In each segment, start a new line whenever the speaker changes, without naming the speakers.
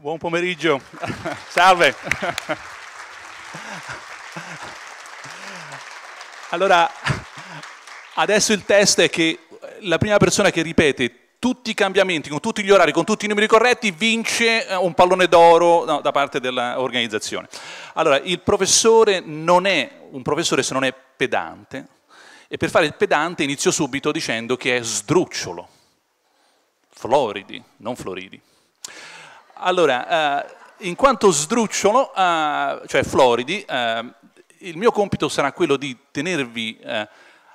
Buon pomeriggio.
Salve. Allora, adesso il test è che la prima persona che ripete tutti i cambiamenti, con tutti gli orari, con tutti i numeri corretti, vince eh, un pallone d'oro no, da parte dell'organizzazione. Allora, il professore non è un professore se non è pedante, e per fare il pedante inizio subito dicendo che è sdrucciolo, floridi, non floridi. Allora, eh, in quanto sdrucciolo, eh, cioè floridi, eh, il mio compito sarà quello di tenervi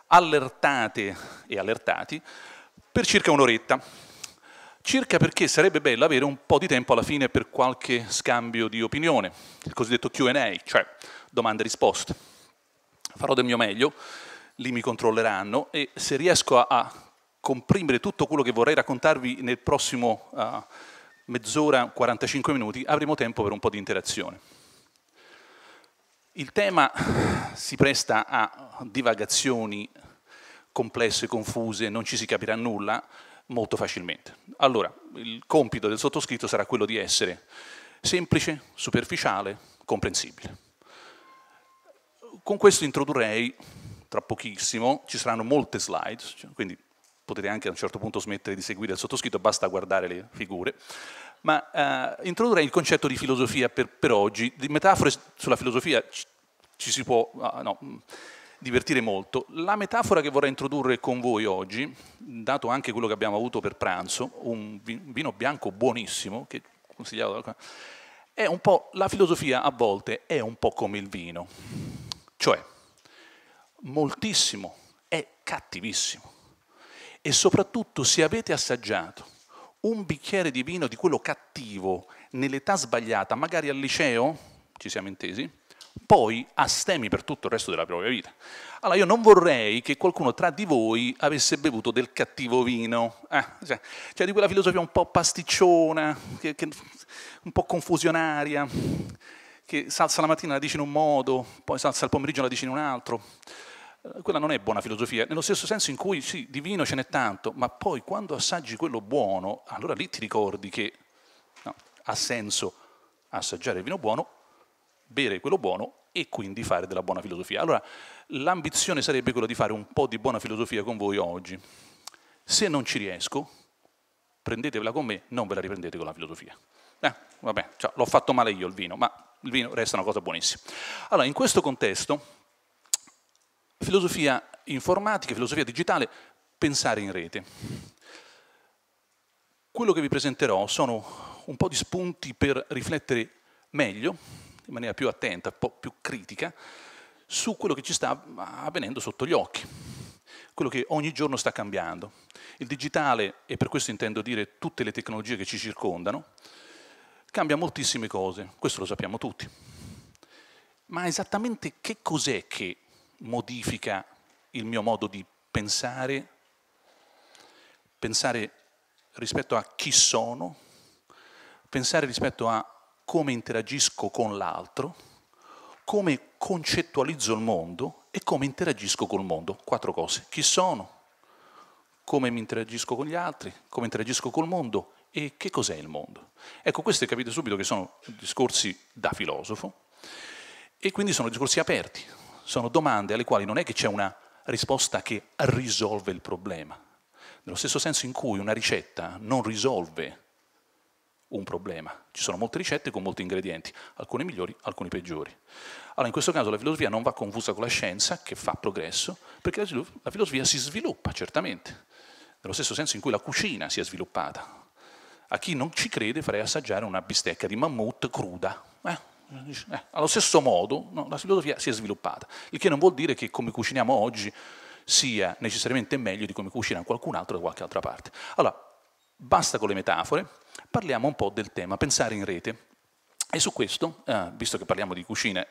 allertate e allertati per circa un'oretta. Circa perché sarebbe bello avere un po' di tempo alla fine per qualche scambio di opinione, il cosiddetto QA, cioè domande e risposte. Farò del mio meglio, lì mi controlleranno e se riesco a, a comprimere tutto quello che vorrei raccontarvi nel prossimo uh, mezz'ora, 45 minuti, avremo tempo per un po' di interazione. Il tema si presta a divagazioni complesse, confuse, non ci si capirà nulla molto facilmente. Allora, il compito del sottoscritto sarà quello di essere semplice, superficiale, comprensibile. Con questo introdurrei, tra pochissimo, ci saranno molte slide, cioè, quindi potete anche a un certo punto smettere di seguire il sottoscritto, basta guardare le figure, ma eh, introdurrei il concetto di filosofia per, per, oggi, di metafore sulla filosofia ci, ci si può ah, no, mm, divertire molto. La metafora che vorrei introdurre con voi oggi, dato anche quello che abbiamo avuto per pranzo, un vino bianco buonissimo, che consigliavo da è un po' la filosofia a volte è un po' come il vino, cioè moltissimo è cattivissimo e soprattutto se avete assaggiato un bicchiere di vino di quello cattivo nell'età sbagliata, magari al liceo, ci siamo intesi, poi astemi per tutto il resto della propria vita. Allora io non vorrei che qualcuno tra di voi avesse bevuto del cattivo vino, eh, cioè, cioè, di quella filosofia un po' pasticciona, che, che, un po' confusionaria, che salsa la mattina la dice in un modo, poi salsa al pomeriggio la dice in un altro. Eh, quella non è buona filosofia, nello stesso senso in cui sì, di vino ce n'è tanto, ma poi quando assaggi quello buono, allora lì ti ricordi che no, ha senso assaggiare il vino buono, bere quello buono e quindi fare della buona filosofia. Allora l'ambizione sarebbe quella di fare un po' di buona filosofia con voi oggi. Se non ci riesco, prendetevela con me, non ve la riprendete con la filosofia. Eh, vabbè, cioè, l'ho fatto male io il vino, ma il vino resta una cosa buonissima. Allora, in questo contesto filosofia informatica, filosofia digitale, pensare in rete. Quello che vi presenterò sono un po' di spunti per riflettere meglio, in maniera più attenta, un po' più critica, su quello che ci sta avvenendo sotto gli occhi, quello che ogni giorno sta cambiando. Il digitale, e per questo intendo dire tutte le tecnologie che ci circondano, cambia moltissime cose, questo lo sappiamo tutti. Ma esattamente che cos'è che modifica il mio modo di pensare, pensare rispetto a chi sono, pensare rispetto a come interagisco con l'altro, come concettualizzo il mondo e come interagisco col mondo. Quattro cose. Chi sono, come mi interagisco con gli altri, come interagisco col mondo e che cos'è il mondo. Ecco, questi capite subito che sono discorsi da filosofo e quindi sono discorsi aperti, sono domande alle quali non è che c'è una risposta che risolve il problema, nello stesso senso in cui una ricetta non risolve un problema. Ci sono molte ricette con molti ingredienti, alcuni migliori, alcuni peggiori. Allora in questo caso la filosofia non va confusa con la scienza, che fa progresso, perché la filosofia si sviluppa, certamente, nello stesso senso in cui la cucina si è sviluppata. A chi non ci crede farei assaggiare una bistecca di mammut cruda. Eh? eh, allo stesso modo no, la filosofia si è sviluppata, il che non vuol dire che come cuciniamo oggi sia necessariamente meglio di come cucina qualcun altro da qualche altra parte. Allora, basta con le metafore, parliamo un po' del tema, pensare in rete. E su questo, eh, visto che parliamo di cucina,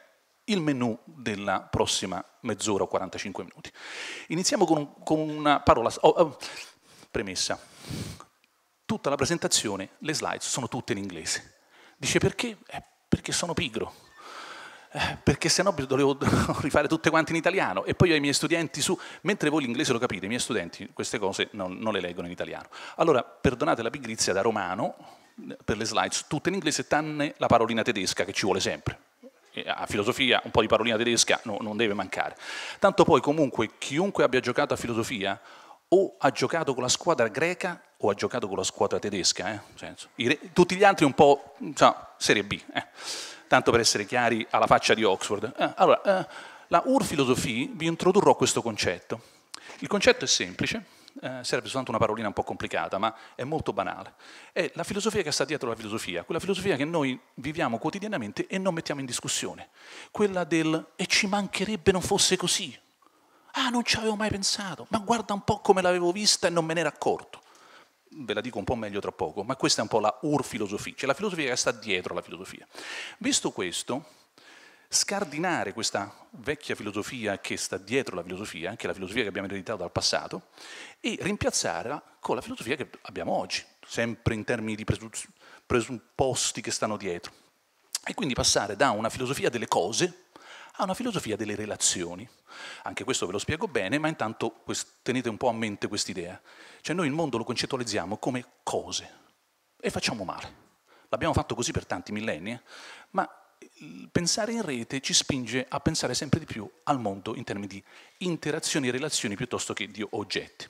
il menù della prossima mezz'ora o 45 minuti. Iniziamo con, con una parola... Oh, oh, premessa. Tutta la presentazione, le slide sono tutte in inglese. Dice perché? Eh, perché sono pigro. Eh, perché se no dovevo rifare tutte quante in italiano e poi io i miei studenti su, mentre voi l'inglese lo capite, i miei studenti queste cose non, non le leggono in italiano. Allora, perdonate la pigrizia da romano eh, per le slides, tutte in inglese tranne la parolina tedesca che ci vuole sempre. a filosofia un po' di parolina tedesca no, non deve mancare. Tanto poi comunque chiunque abbia giocato a filosofia o ha giocato con la squadra greca o ha giocato con la squadra tedesca. Eh? tutti gli altri un po' cioè, Serie B, eh? tanto per essere chiari alla faccia di Oxford. Eh, allora, eh, la UR Filosofie vi introdurrò questo concetto. Il concetto è semplice, eh, serve soltanto una parolina un po' complicata, ma è molto banale. È la filosofia che sta dietro la filosofia, quella filosofia che noi viviamo quotidianamente e non mettiamo in discussione, quella del e ci mancherebbe non fosse così, Ah, non ci avevo mai pensato, ma guarda un po' come l'avevo vista e non me ne ero accorto. Ve la dico un po' meglio tra poco, ma questa è un po' la ur-filosofia, cioè la filosofia che sta dietro alla filosofia. Visto questo, scardinare questa vecchia filosofia che sta dietro la filosofia, che è la filosofia che abbiamo ereditato dal passato, e rimpiazzarla con la filosofia che abbiamo oggi, sempre in termini di presupposti che stanno dietro. E quindi passare da una filosofia delle cose, ha una filosofia delle relazioni. Anche questo ve lo spiego bene, ma intanto tenete un po' a mente quest'idea. Cioè noi il mondo lo concettualizziamo come cose e facciamo male. L'abbiamo fatto così per tanti millenni, eh, ma pensare in rete ci spinge a pensare sempre di più al mondo in termini di interazioni e relazioni piuttosto che di oggetti.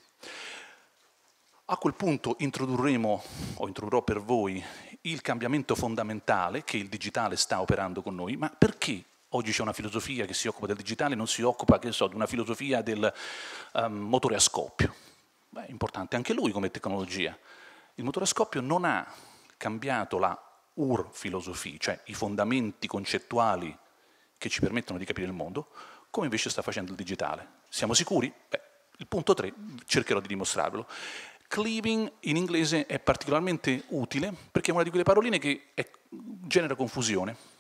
A quel punto introdurremo, o introdurrò per voi, il cambiamento fondamentale che il digitale sta operando con noi, ma perché Oggi c'è una filosofia che si occupa del digitale, non si occupa, che so, di una filosofia del um, motore a scoppio. Beh, importante anche lui come tecnologia. Il motore a scoppio non ha cambiato la ur-filosofia, cioè i fondamenti concettuali che ci permettono di capire il mondo, come invece sta facendo il digitale. Siamo sicuri? Beh, il punto 3 cercherò di dimostrarvelo. Cleaving in inglese è particolarmente utile perché è una di quelle paroline che è, genera confusione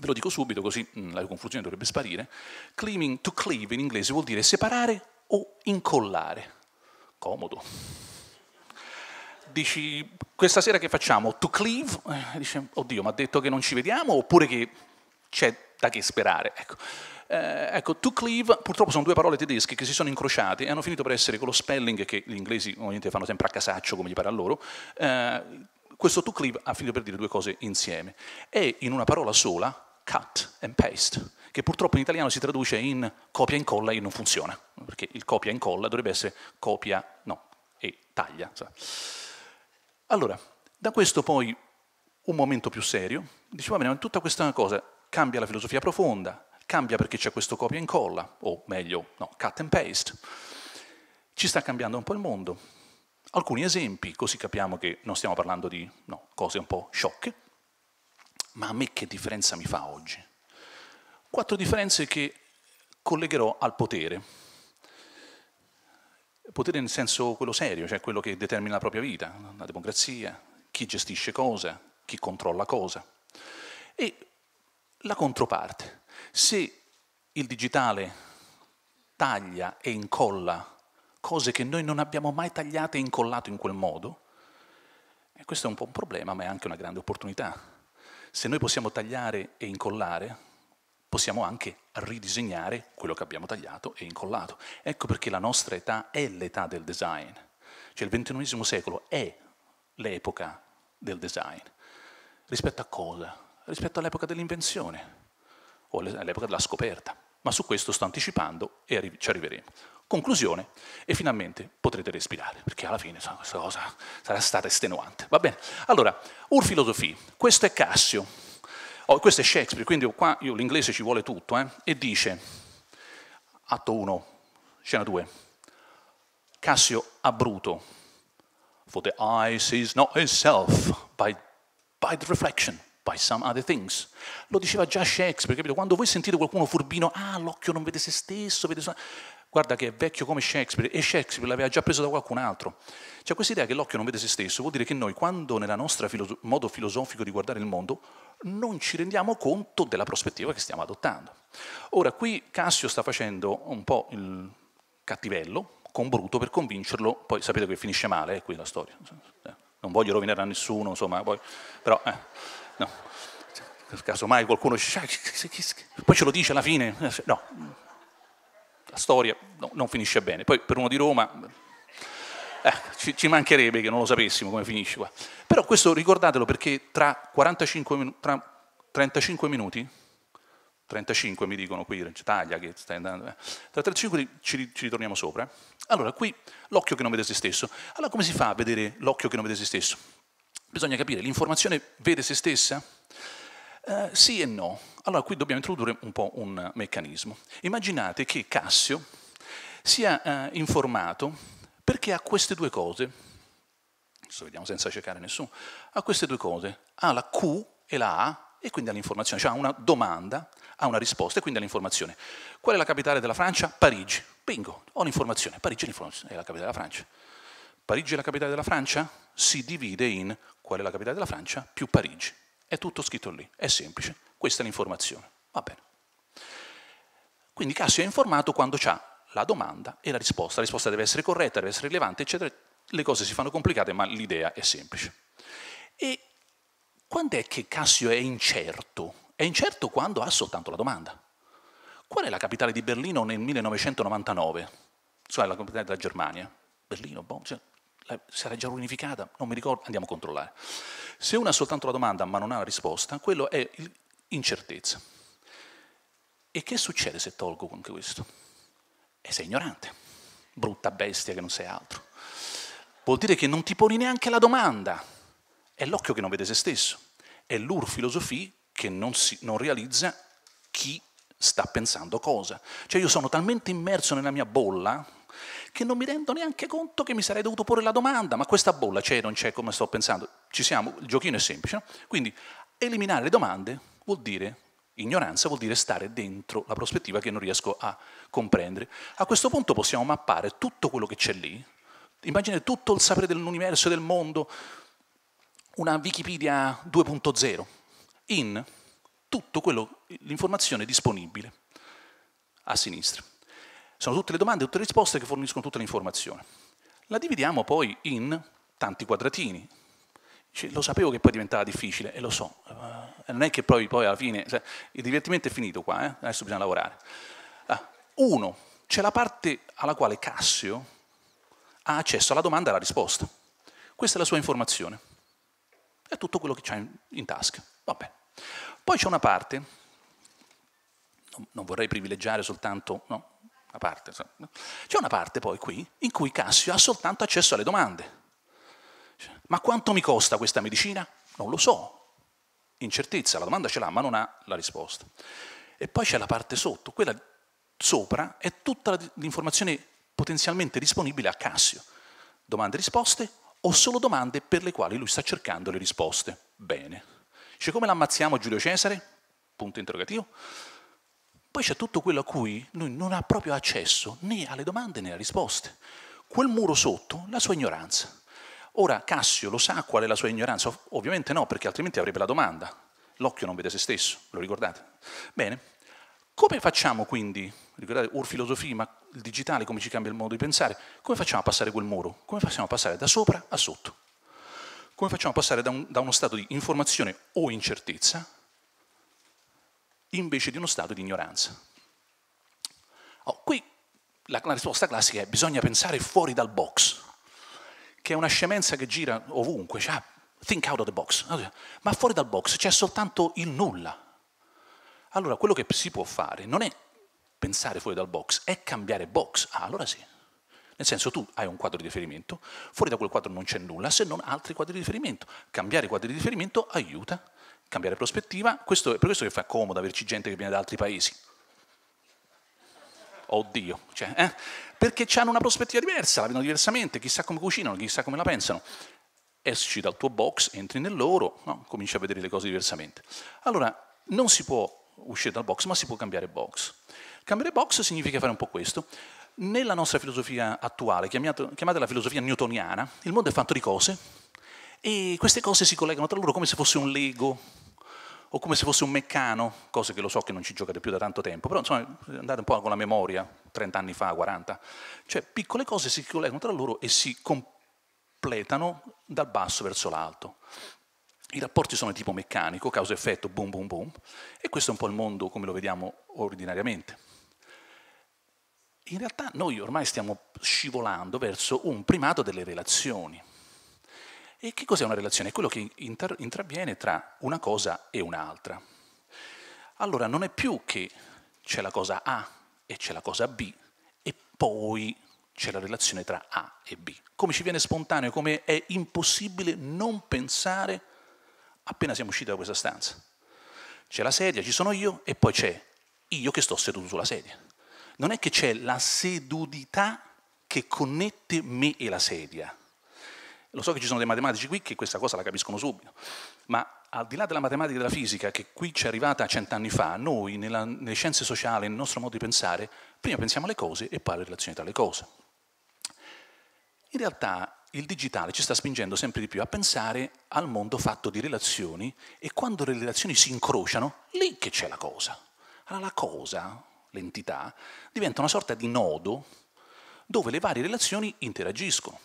ve lo dico subito così mm, la confusione dovrebbe sparire, cleaving, to cleave in inglese vuol dire separare o incollare. Comodo. Dici, questa sera che facciamo? To cleave? Eh, dice, oddio, mi ha detto che non ci vediamo oppure che c'è da che sperare? Ecco. Eh, ecco, to cleave, purtroppo sono due parole tedesche che si sono incrociate e hanno finito per essere quello spelling che gli inglesi ovviamente fanno sempre a casaccio come gli pare a loro, eh, questo to clip ha finito per dire due cose insieme. È in una parola sola cut and paste, che purtroppo in italiano si traduce in copia e incolla e non funziona, perché il copia e incolla dovrebbe essere copia, no, e taglia. Allora, da questo poi un momento più serio, dice va ma tutta questa cosa cambia la filosofia profonda, cambia perché c'è questo copia e incolla, o meglio, no, cut and paste. Ci sta cambiando un po' il mondo alcuni esempi, così capiamo che non stiamo parlando di no, cose un po' sciocche, ma a me che differenza mi fa oggi? Quattro differenze che collegherò al potere. Potere nel senso quello serio, cioè quello che determina la propria vita, la democrazia, chi gestisce cosa, chi controlla cosa. E la controparte. Se il digitale taglia e incolla cose che noi non abbiamo mai tagliate e incollato in quel modo, e questo è un po' un problema, ma è anche una grande opportunità. Se noi possiamo tagliare e incollare, possiamo anche ridisegnare quello che abbiamo tagliato e incollato. Ecco perché la nostra età è l'età del design. Cioè il XXI secolo è l'epoca del design. Rispetto a cosa? Rispetto all'epoca dell'invenzione o all'epoca della scoperta. Ma su questo sto anticipando e ci arriveremo. Conclusione, e finalmente potrete respirare, perché alla fine questa cosa sarà stata estenuante. Va bene? Allora, Ur Filosofie, questo è Cassio, oh, questo è Shakespeare, quindi qua io, l'inglese ci vuole tutto, eh? e dice, atto 1, scena 2, Cassio ha abbruto, for the eye sees not itself by, by the reflection by some other things. Lo diceva già Shakespeare, capito? Quando voi sentite qualcuno furbino, ah, l'occhio non vede se stesso, vede... Guarda che è vecchio come Shakespeare e Shakespeare l'aveva già preso da qualcun altro. Cioè questa idea che l'occhio non vede se stesso, vuol dire che noi quando nel nostro filoso- modo filosofico di guardare il mondo non ci rendiamo conto della prospettiva che stiamo adottando. Ora qui Cassio sta facendo un po' il cattivello con Bruto per convincerlo, poi sapete che finisce male, è qui la storia. Non voglio rovinare a nessuno, insomma, poi, però eh, no casomai qualcuno dice, poi ce lo dice alla fine, no, la storia no, non finisce bene. Poi per uno di Roma eh, ci, ci, mancherebbe che non lo sapessimo come finisce qua. Però questo ricordatelo perché tra, 45, tra 35 minuti, 35 mi dicono qui, taglia che stai andando, eh, tra 35 ci, ci ritorniamo sopra. Allora qui l'occhio che non vede se stesso. Allora come si fa a vedere l'occhio che non vede se stesso? Bisogna capire, l'informazione vede se stessa? Eh, sì e no. Allora qui dobbiamo introdurre un po' un meccanismo. Immaginate che Cassio sia eh, informato perché ha queste due cose, adesso vediamo senza cercare nessuno, ha queste due cose, ha la Q e la A e quindi ha l'informazione, cioè ha una domanda, ha una risposta e quindi ha l'informazione. Qual è la capitale della Francia? Parigi. Bingo, ho l'informazione, Parigi è, è la capitale della Francia. Parigi è la capitale della Francia? Si divide in qual è la capitale della Francia più Parigi. È tutto scritto lì, è semplice. Questa è l'informazione. Va bene. Quindi Cassio è informato quando ha la domanda e la risposta. La risposta deve essere corretta, deve essere rilevante, eccetera. Le cose si fanno complicate, ma l'idea è semplice. E quando è che Cassio è incerto? È incerto quando ha soltanto la domanda. Qual è la capitale di Berlino nel 1999? Cioè la capitale della Germania? Berlino, boh, cioè, sarà già unificata? Non mi ricordo, andiamo a controllare. Se uno ha soltanto la domanda ma non ha la risposta, quello è incertezza. E che succede se tolgo anche questo? E sei ignorante, brutta bestia che non sei altro. Vuol dire che non ti poni neanche la domanda. È l'occhio che non vede se stesso. È l'urfilosofia che non, si, non realizza chi sta pensando cosa. Cioè io sono talmente immerso nella mia bolla, che non mi rendo neanche conto che mi sarei dovuto porre la domanda, ma questa bolla c'è, non c'è, come sto pensando? Ci siamo, il giochino è semplice. No? Quindi eliminare le domande vuol dire, ignoranza vuol dire stare dentro la prospettiva che non riesco a comprendere. A questo punto possiamo mappare tutto quello che c'è lì, immaginate tutto il sapere dell'universo e del mondo, una Wikipedia 2.0, in tutto quello, l'informazione disponibile a sinistra sono tutte le domande, tutte le risposte che forniscono tutta l'informazione. La dividiamo poi in tanti quadratini. Cioè, lo sapevo che poi diventava difficile, e lo so. Uh, non è che poi, poi alla fine... Cioè, il divertimento è finito qua, eh? adesso bisogna lavorare. Ah, uno, c'è la parte alla quale Cassio ha accesso alla domanda e alla risposta. Questa è la sua informazione. È tutto quello che c'ha in, in tasca. Vabbè. Poi c'è una parte, non, non vorrei privilegiare soltanto no, una parte, c'è una parte poi qui in cui Cassio ha soltanto accesso alle domande. Cioè, ma quanto mi costa questa medicina? Non lo so. Incertezza, la domanda ce l'ha, ma non ha la risposta. E poi c'è la parte sotto, quella sopra è tutta l'informazione potenzialmente disponibile a Cassio. Domande e risposte o solo domande per le quali lui sta cercando le risposte. Bene. Dice come l'ammazziamo Giulio Cesare? Punto interrogativo. Poi c'è tutto quello a cui lui non ha proprio accesso né alle domande né alle risposte. Quel muro sotto, la sua ignoranza. Ora Cassio lo sa qual è la sua ignoranza? Ovviamente no, perché altrimenti avrebbe la domanda. L'occhio non vede se stesso, lo ricordate? Bene, come facciamo quindi, ricordate Ur filosofia, ma il digitale come ci cambia il modo di pensare, come facciamo a passare quel muro? Come facciamo a passare da sopra a sotto? Come facciamo a passare da, un, da uno stato di informazione o incertezza invece di uno stato di ignoranza. Oh, qui la, la risposta classica è bisogna pensare fuori dal box, che è una scemenza che gira ovunque, cioè, ah, think out of the box, ma fuori dal box c'è soltanto il nulla. Allora quello che si può fare non è pensare fuori dal box, è cambiare box. Ah, allora sì. Nel senso tu hai un quadro di riferimento, fuori da quel quadro non c'è nulla se non altri quadri di riferimento. Cambiare i quadri di riferimento aiuta cambiare prospettiva, questo, per questo che fa comodo averci gente che viene da altri paesi. Oddio, cioè, eh? perché hanno una prospettiva diversa, la vedono diversamente, chissà come cucinano, chissà come la pensano. Esci dal tuo box, entri nel loro, no? cominci a vedere le cose diversamente. Allora, non si può uscire dal box, ma si può cambiare box. Cambiare box significa fare un po' questo. Nella nostra filosofia attuale, chiamata la filosofia newtoniana, il mondo è fatto di cose e queste cose si collegano tra loro come se fosse un Lego o come se fosse un meccano, cose che lo so che non ci giocate più da tanto tempo, però insomma andate un po' con la memoria, 30 anni fa, 40. Cioè piccole cose si collegano tra loro e si completano dal basso verso l'alto. I rapporti sono di tipo meccanico, causa-effetto, boom, boom, boom, e questo è un po' il mondo come lo vediamo ordinariamente. In realtà noi ormai stiamo scivolando verso un primato delle relazioni. E che cos'è una relazione? È quello che inter- intraviene tra una cosa e un'altra. Allora non è più che c'è la cosa A e c'è la cosa B e poi c'è la relazione tra A e B. Come ci viene spontaneo, come è impossibile non pensare appena siamo usciti da questa stanza. C'è la sedia, ci sono io e poi c'è io che sto seduto sulla sedia. Non è che c'è la sedudità che connette me e la sedia lo so che ci sono dei matematici qui che questa cosa la capiscono subito, ma al di là della matematica e della fisica, che qui ci è arrivata cent'anni fa, noi nella, nelle scienze sociali, nel nostro modo di pensare, prima pensiamo alle cose e poi alle relazioni tra le cose. In realtà il digitale ci sta spingendo sempre di più a pensare al mondo fatto di relazioni e quando le relazioni si incrociano, lì che c'è la cosa. Allora la cosa, l'entità, diventa una sorta di nodo dove le varie relazioni interagiscono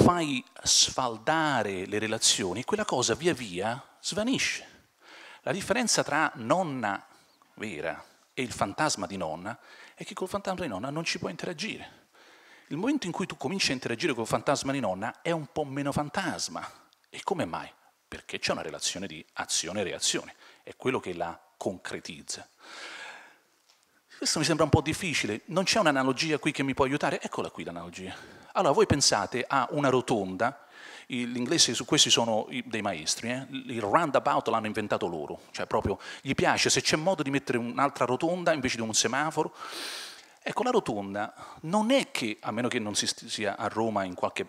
fai sfaldare le relazioni, quella cosa via via svanisce. La differenza tra nonna vera e il fantasma di nonna è che col fantasma di nonna non ci puoi interagire. Il momento in cui tu cominci a interagire col fantasma di nonna è un po' meno fantasma. E come mai? Perché c'è una relazione di azione-reazione, e è quello che la concretizza. Questo mi sembra un po' difficile, non c'è un'analogia qui che mi può aiutare? Eccola qui l'analogia. Allora voi pensate a una rotonda, gli inglesi su questi sono dei maestri, eh? il roundabout l'hanno inventato loro, cioè proprio gli piace se c'è modo di mettere un'altra rotonda invece di un semaforo. Ecco, la rotonda non è che, a meno che non si sia a Roma in qualche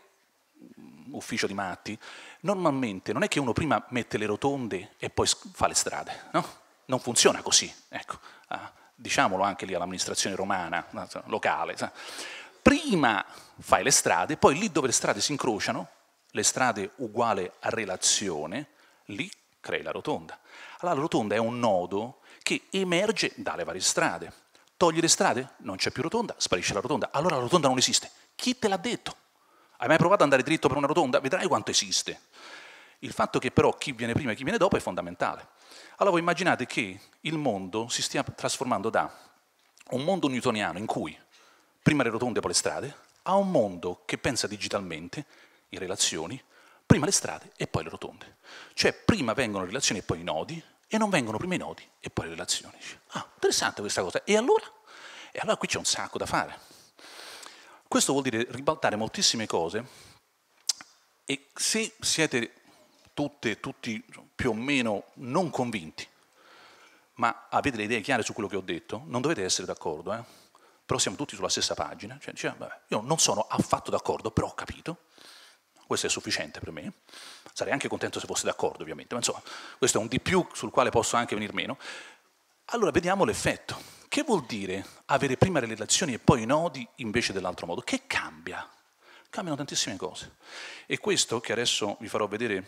mm, ufficio di matti, normalmente non è che uno prima mette le rotonde e poi fa le strade, no? Non funziona così, ecco. Ah, diciamolo anche lì all'amministrazione romana, locale. Prima fai le strade, poi lì dove le strade si incrociano, le strade uguale a relazione, lì crei la rotonda. Allora la rotonda è un nodo che emerge dalle varie strade. Togli le strade? Non c'è più rotonda, sparisce la rotonda. Allora la rotonda non esiste. Chi te l'ha detto? Hai mai provato ad andare dritto per una rotonda? Vedrai quanto esiste. Il fatto che però chi viene prima e chi viene dopo è fondamentale. Allora voi immaginate che il mondo si stia trasformando da un mondo newtoniano in cui prima le rotonde poi le strade, a un mondo che pensa digitalmente, in relazioni, prima le strade e poi le rotonde. Cioè prima vengono le relazioni e poi i nodi, e non vengono prima i nodi e poi le relazioni. Ah, interessante questa cosa. E allora? E allora qui c'è un sacco da fare. Questo vuol dire ribaltare moltissime cose e se siete tutte tutti più o meno non convinti, ma avete le idee chiare su quello che ho detto, non dovete essere d'accordo. Eh? però siamo tutti sulla stessa pagina, cioè, diciamo, vabbè, io non sono affatto d'accordo, però ho capito, questo è sufficiente per me, sarei anche contento se fosse d'accordo ovviamente, ma insomma questo è un di più sul quale posso anche venir meno. Allora vediamo l'effetto, che vuol dire avere prima le relazioni e poi i nodi invece dell'altro modo? Che cambia? Cambiano tantissime cose e questo che adesso vi farò vedere,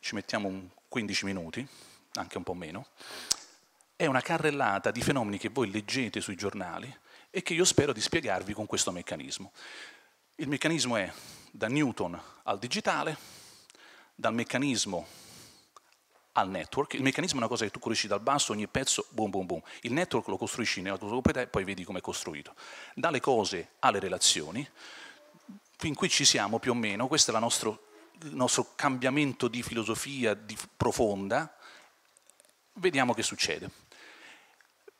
ci mettiamo 15 minuti, anche un po' meno, è una carrellata di fenomeni che voi leggete sui giornali e che io spero di spiegarvi con questo meccanismo. Il meccanismo è da Newton al digitale, dal meccanismo al network. Il meccanismo è una cosa che tu costruisci dal basso, ogni pezzo, boom, boom, boom. Il network lo costruisci nella tua proprietà e poi vedi come è costruito. Dalle cose alle relazioni, fin qui ci siamo più o meno, questo è nostro, il nostro cambiamento di filosofia di profonda, vediamo che succede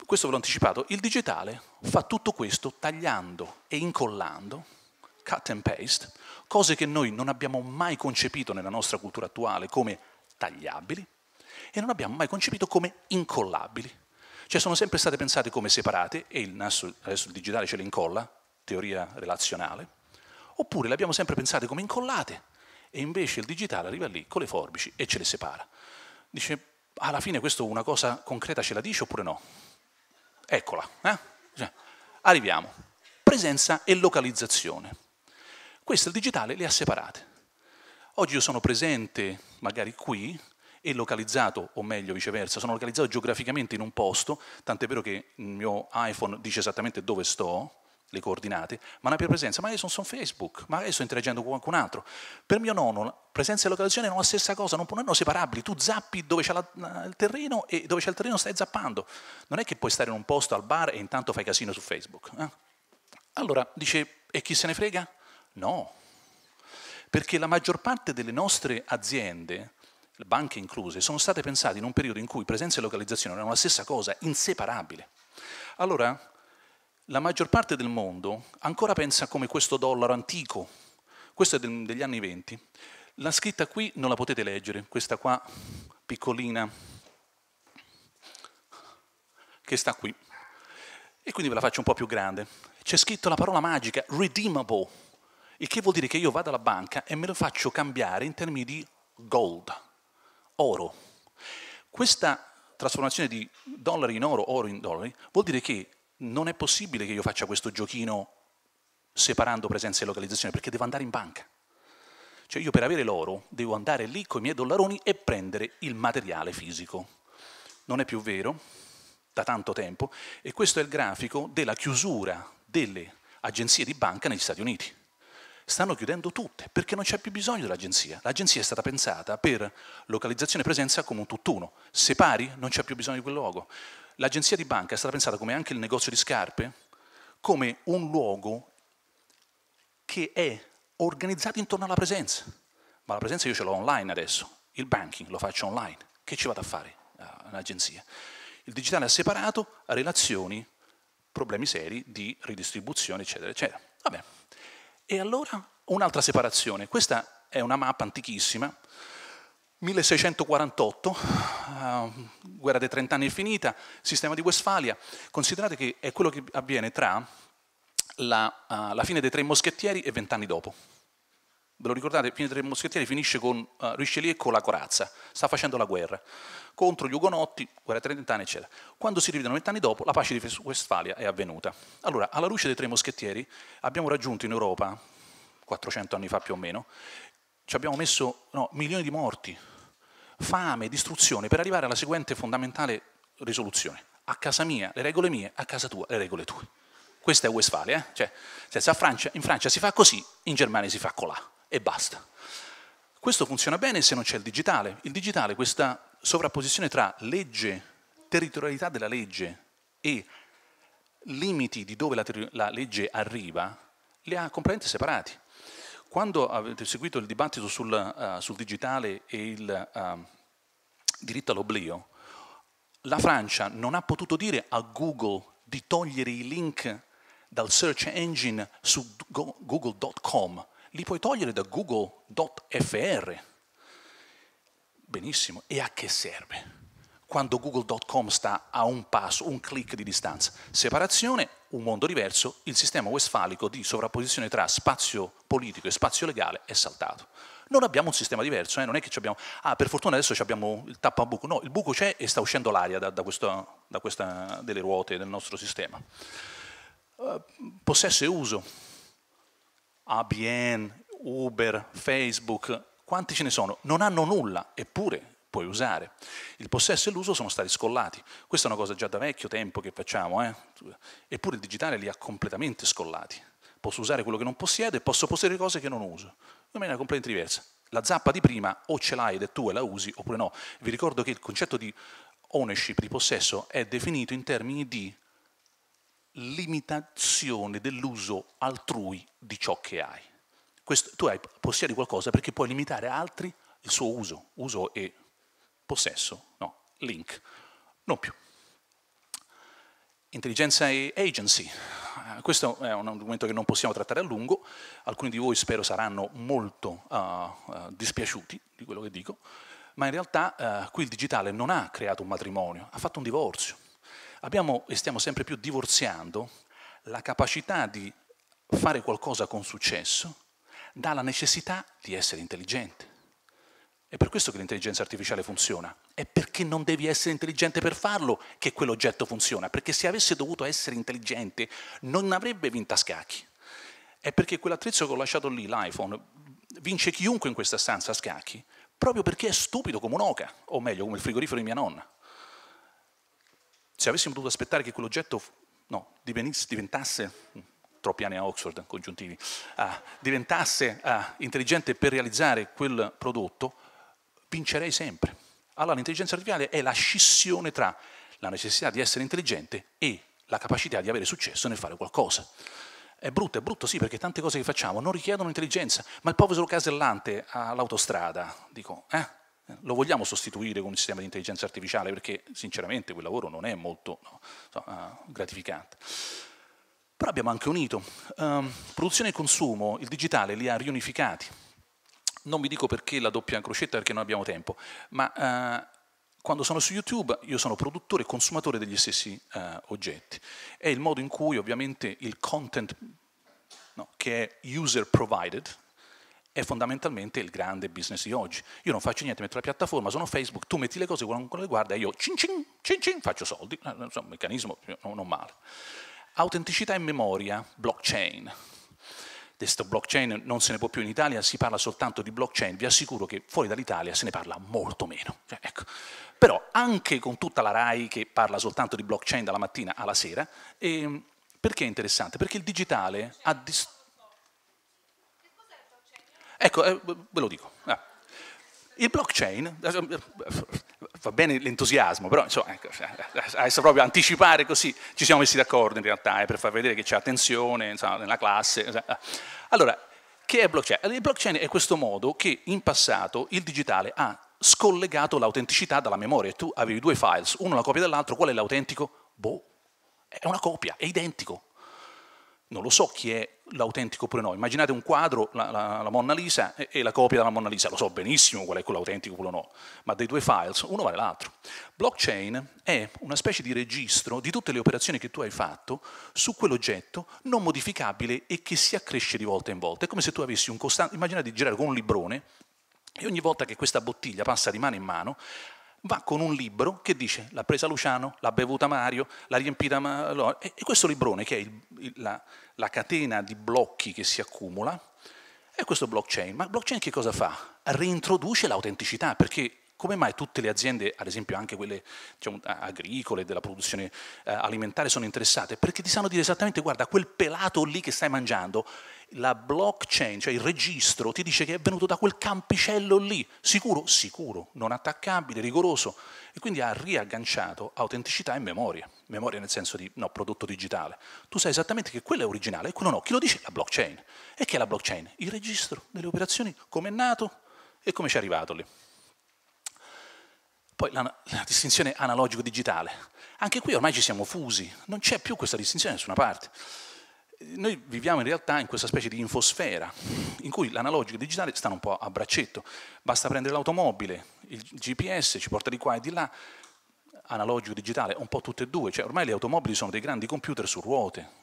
questo ve l'ho anticipato, il digitale fa tutto questo tagliando e incollando, cut and paste, cose che noi non abbiamo mai concepito nella nostra cultura attuale come tagliabili e non abbiamo mai concepito come incollabili. Cioè sono sempre state pensate come separate e il nasso, adesso il digitale ce le incolla, teoria relazionale, oppure le abbiamo sempre pensate come incollate e invece il digitale arriva lì con le forbici e ce le separa. Dice, alla fine questo una cosa concreta ce la dice oppure no? eccola, eh? Cioè, arriviamo. Presenza e localizzazione. Questo il digitale le ha separate. Oggi io sono presente magari qui e localizzato, o meglio viceversa, sono localizzato geograficamente in un posto, tant'è vero che il mio iPhone dice esattamente dove sto, le coordinate, ma la mia presenza, magari sono su Facebook, magari sto interagendo con qualcun altro. Per mio nonno, presenza e localizzazione non è la stessa cosa, non sono separabili, tu zappi dove c'è la, il terreno e dove c'è il terreno stai zappando. Non è che puoi stare in un posto al bar e intanto fai casino su Facebook. Eh? Allora, dice, e chi se ne frega? No, perché la maggior parte delle nostre aziende, banche incluse, sono state pensate in un periodo in cui presenza e localizzazione erano la stessa cosa, inseparabile. Allora, la maggior parte del mondo ancora pensa come questo dollaro antico, questo è degli anni venti. La scritta qui non la potete leggere, questa qua piccolina che sta qui. E quindi ve la faccio un po' più grande. C'è scritto la parola magica, redeemable, il che vuol dire che io vado alla banca e me lo faccio cambiare in termini di gold, oro. Questa trasformazione di dollari in oro, oro in dollari, vuol dire che non è possibile che io faccia questo giochino separando presenza e localizzazione, perché devo andare in banca. Cioè io per avere l'oro devo andare lì con i miei dollaroni e prendere il materiale fisico. Non è più vero, da tanto tempo, e questo è il grafico della chiusura delle agenzie di banca negli Stati Uniti. Stanno chiudendo tutte perché non c'è più bisogno dell'agenzia. L'agenzia è stata pensata per localizzazione e presenza come un tutt'uno. Separi, non c'è più bisogno di quel luogo l'agenzia di banca è stata pensata come anche il negozio di scarpe, come un luogo che è organizzato intorno alla presenza. Ma la presenza io ce l'ho online adesso, il banking lo faccio online, che ci vado a fare eh, un'agenzia? Il digitale ha separato relazioni, problemi seri di ridistribuzione, eccetera, eccetera. Vabbè. E allora un'altra separazione, questa è una mappa antichissima, 1648, ehm, guerra dei trent'anni è finita, sistema di Westfalia. Considerate che è quello che avviene tra la, eh, la fine dei tre moschettieri e vent'anni dopo. Ve lo ricordate? Fine dei tre moschettieri finisce con uh, e con la corazza, sta facendo la guerra contro gli ugonotti, guerra dei trent'anni, eccetera. Quando si rivedono vent'anni dopo, la pace di Westfalia è avvenuta. Allora, alla luce dei tre moschettieri, abbiamo raggiunto in Europa, 400 anni fa più o meno, ci abbiamo messo no, milioni di morti fame, distruzione, per arrivare alla seguente fondamentale risoluzione. A casa mia le regole mie, a casa tua le regole tue. Questa è Westfalia, eh? cioè, senza Francia, in Francia si fa così, in Germania si fa colà e basta. Questo funziona bene se non c'è il digitale. Il digitale, questa sovrapposizione tra legge, territorialità della legge e limiti di dove la, la legge arriva, li ha completamente separati. Quando avete seguito il dibattito sul, uh, sul digitale e il uh, diritto all'oblio, la Francia non ha potuto dire a Google di togliere i link dal search engine su google.com, li puoi togliere da google.fr. Benissimo, e a che serve? quando google.com sta a un passo, un clic di distanza. Separazione, un mondo diverso, il sistema westfalico di sovrapposizione tra spazio politico e spazio legale è saltato. Non abbiamo un sistema diverso, eh? non è che abbiamo, ah per fortuna adesso abbiamo il tappabuco, no, il buco c'è e sta uscendo l'aria da, da, questo, da questa, delle ruote del nostro sistema. Uh, possesso e uso, ABN, Uber, Facebook, quanti ce ne sono? Non hanno nulla, eppure puoi usare. Il possesso e l'uso sono stati scollati. Questa è una cosa già da vecchio tempo che facciamo, eh? eppure il digitale li ha completamente scollati. Posso usare quello che non possiedo e posso possedere cose che non uso. In maniera completamente diversa. La zappa di prima o ce l'hai ed è tua e la usi oppure no. Vi ricordo che il concetto di ownership, di possesso, è definito in termini di limitazione dell'uso altrui di ciò che hai. Questo, tu hai, possiedi qualcosa perché puoi limitare altri il suo uso, uso e possesso, no, link, non più. Intelligenza e agency. Eh, questo è un argomento che non possiamo trattare a lungo, alcuni di voi spero saranno molto uh, uh, dispiaciuti di quello che dico, ma in realtà uh, qui il digitale non ha creato un matrimonio, ha fatto un divorzio. Abbiamo e stiamo sempre più divorziando la capacità di fare qualcosa con successo dalla necessità di essere intelligente. È per questo che l'intelligenza artificiale funziona. È perché non devi essere intelligente per farlo che quell'oggetto funziona. Perché se avesse dovuto essere intelligente non avrebbe vinto a scacchi. È perché quell'attrezzo che ho lasciato lì, l'iPhone, vince chiunque in questa stanza a scacchi, proprio perché è stupido come un'oca, o meglio, come il frigorifero di mia nonna. Se avessimo dovuto aspettare che quell'oggetto no, diventasse, mm, troppi anni a Oxford, congiuntivi, ah, diventasse ah, intelligente per realizzare quel prodotto, vincerei sempre. Allora l'intelligenza artificiale è la scissione tra la necessità di essere intelligente e la capacità di avere successo nel fare qualcosa. È brutto, è brutto sì, perché tante cose che facciamo non richiedono intelligenza, ma il povero casellante all'autostrada, dico, eh? Lo vogliamo sostituire con un sistema di intelligenza artificiale perché sinceramente quel lavoro non è molto no, so, uh, gratificante. Però abbiamo anche unito. Um, produzione e consumo, il digitale li ha riunificati non vi dico perché la doppia crocetta perché non abbiamo tempo, ma eh, quando sono su YouTube io sono produttore e consumatore degli stessi eh, oggetti. È il modo in cui ovviamente il content no, che è user provided è fondamentalmente il grande business di oggi. Io non faccio niente, metto la piattaforma, sono Facebook, tu metti le cose, qualcuno le guarda e io cin cin, cin cin, faccio soldi, è eh, un meccanismo non male. Autenticità e memoria, blockchain, di questo blockchain non se ne può più in Italia, si parla soltanto di blockchain, vi assicuro che fuori dall'Italia se ne parla molto meno. Cioè, ecco. Però anche con tutta la RAI che parla soltanto di blockchain dalla mattina alla sera, e, ehm, perché è interessante? Perché il digitale ha... Dis- ecco, eh, ve lo dico. Ah. Il blockchain, eh, eh, va bene l'entusiasmo, però insomma, ecco, adesso cioè, eh, eh, eh, proprio anticipare così, ci siamo messi d'accordo in realtà eh, per far vedere che c'è attenzione insomma, nella classe. Allora, che è blockchain? Il blockchain è questo modo che in passato il digitale ha scollegato l'autenticità dalla memoria. Tu avevi due files, uno una copia dell'altro, qual è l'autentico? Boh, è una copia, è identico. Non lo so chi è l'autentico oppure no. Immaginate un quadro, la, la, la Monna Lisa e, e, la copia della Monna Lisa, lo so benissimo qual è quello autentico oppure no, ma dei due files uno vale l'altro. Blockchain è una specie di registro di tutte le operazioni che tu hai fatto su quell'oggetto non modificabile e che si accresce di volta in volta. È come se tu avessi un costante, immaginate di girare con un librone e ogni volta che questa bottiglia passa di mano in mano va con un libro che dice l'ha presa Luciano, l'ha bevuta Mario, l'ha riempita Mario. E, questo librone, che è il, la, la catena di blocchi che si accumula, è questo blockchain. Ma blockchain che cosa fa? Reintroduce l'autenticità, perché come mai tutte le aziende, ad esempio anche quelle diciamo, agricole, della produzione eh, alimentare, sono interessate? Perché ti sanno dire esattamente, guarda, quel pelato lì che stai mangiando, la blockchain, cioè il registro, ti dice che è venuto da quel campicello lì, sicuro? Sicuro, non attaccabile, rigoroso, e quindi ha riagganciato autenticità e memoria, memoria nel senso di no, prodotto digitale. Tu sai esattamente che quello è originale e quello no. Chi lo dice? La blockchain. E che è la blockchain? Il registro delle operazioni, come è nato e come ci è arrivato lì. Poi la, la distinzione analogico-digitale. Anche qui ormai ci siamo fusi, non c'è più questa distinzione da nessuna parte. Noi viviamo in realtà in questa specie di infosfera in cui l'analogico e il digitale stanno un po' a braccetto. Basta prendere l'automobile, il GPS ci porta di qua e di là, analogico e digitale, un po' tutte e due. Cioè, ormai le automobili sono dei grandi computer su ruote,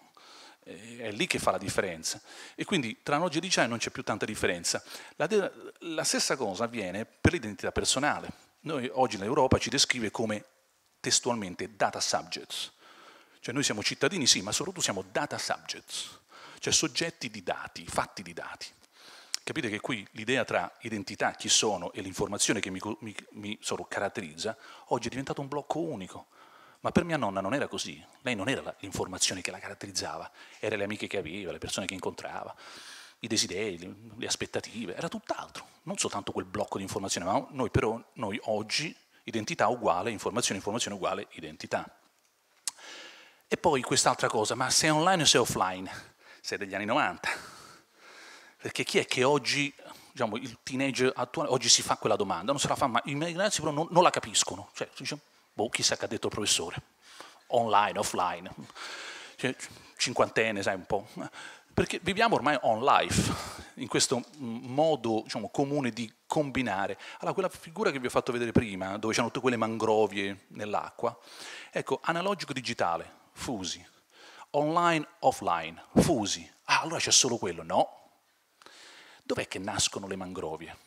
è lì che fa la differenza. E quindi tra analogico e digitale non c'è più tanta differenza. La, la stessa cosa avviene per l'identità personale noi oggi l'Europa ci descrive come testualmente data subjects. Cioè noi siamo cittadini sì, ma soprattutto siamo data subjects, cioè soggetti di dati, fatti di dati. Capite che qui l'idea tra identità, chi sono e l'informazione che mi, mi, mi solo caratterizza, oggi è diventato un blocco unico. Ma per mia nonna non era così. Lei non era l'informazione che la caratterizzava, era le amiche che aveva, le persone che incontrava i desideri, le aspettative, era tutt'altro, non soltanto quel blocco di informazione, ma noi però, noi oggi, identità uguale, informazione, informazione uguale, identità. E poi quest'altra cosa, ma se è online o se è offline? Se è degli anni 90. Perché chi è che oggi, diciamo, il teenager attuale, oggi si fa quella domanda, non se la fa, ma i miei ragazzi però non, non la capiscono. Cioè, dice, boh, chissà che ha detto il professore. Online, offline. Cioè, cinquantenne, sai un po' Perché viviamo ormai on life, in questo mm, modo diciamo, comune di combinare. Allora, quella figura che vi ho fatto vedere prima, dove c'erano tutte quelle mangrovie nell'acqua, ecco, analogico-digitale, fusi. Online, offline, fusi. Ah, allora c'è solo quello? No. Dov'è che nascono le mangrovie?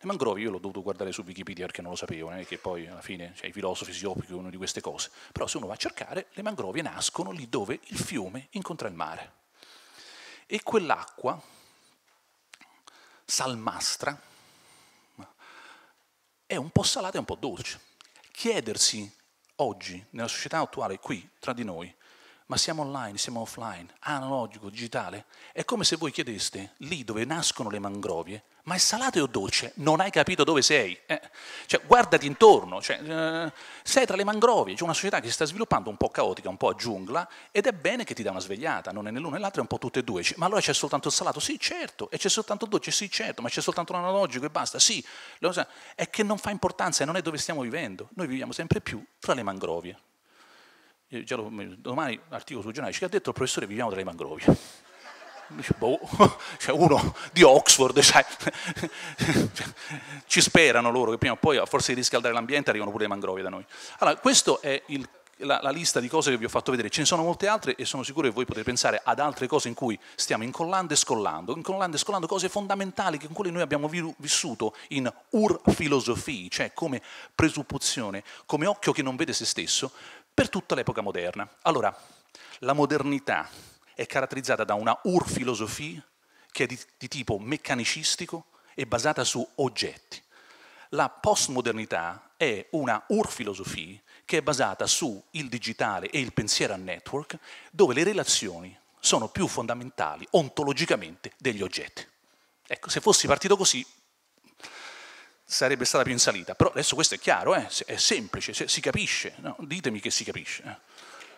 Le mangrovie io l'ho dovuto guardare su Wikipedia perché non lo sapevo, eh, che poi alla fine cioè, i filosofi si occupano di queste cose. Però se uno va a cercare, le mangrovie nascono lì dove il fiume incontra il mare. E quell'acqua salmastra è un po' salata e un po' dolce. Chiedersi oggi, nella società attuale, qui, tra di noi, ma siamo online, siamo offline, analogico, digitale. È come se voi chiedeste, lì dove nascono le mangrovie, ma è salato o dolce? Non hai capito dove sei. Eh? Cioè, guardati intorno, cioè, eh, sei tra le mangrovie, c'è una società che si sta sviluppando un po' caotica, un po' a giungla, ed è bene che ti dà una svegliata, non è né l'uno né l'altro, è un po' tutte e due. Cioè, ma allora c'è soltanto il salato? Sì, certo, e c'è soltanto il dolce? Sì, certo, ma c'è soltanto l'analogico e basta? Sì, è che non fa importanza e non è dove stiamo vivendo. Noi viviamo sempre più tra le mangrovie lo, domani articolo sul giornale, ci ha detto il professore viviamo tra le mangrovie. Dice, boh, cioè uno di Oxford, sai, ci sperano loro che prima o poi a forza di riscaldare l'ambiente arrivano pure le mangrovie da noi. Allora, questa è il, la, la, lista di cose che vi ho fatto vedere, ce ne sono molte altre e sono sicuro che voi potete pensare ad altre cose in cui stiamo incollando e scollando, incollando e scollando cose fondamentali con cui noi abbiamo vissuto in ur filosofia cioè come presupposizione, come occhio che non vede se stesso, per tutta l'epoca moderna. Allora, la modernità è caratterizzata da una ur-filosofia che è di, di tipo meccanicistico e basata su oggetti. La postmodernità è una ur-filosofia che è basata sul digitale e il pensiero a network, dove le relazioni sono più fondamentali ontologicamente degli oggetti. Ecco, se fossi partito così sarebbe stata più in salita. Però adesso questo è chiaro, eh? è semplice, si capisce. No? Ditemi che si capisce. Eh.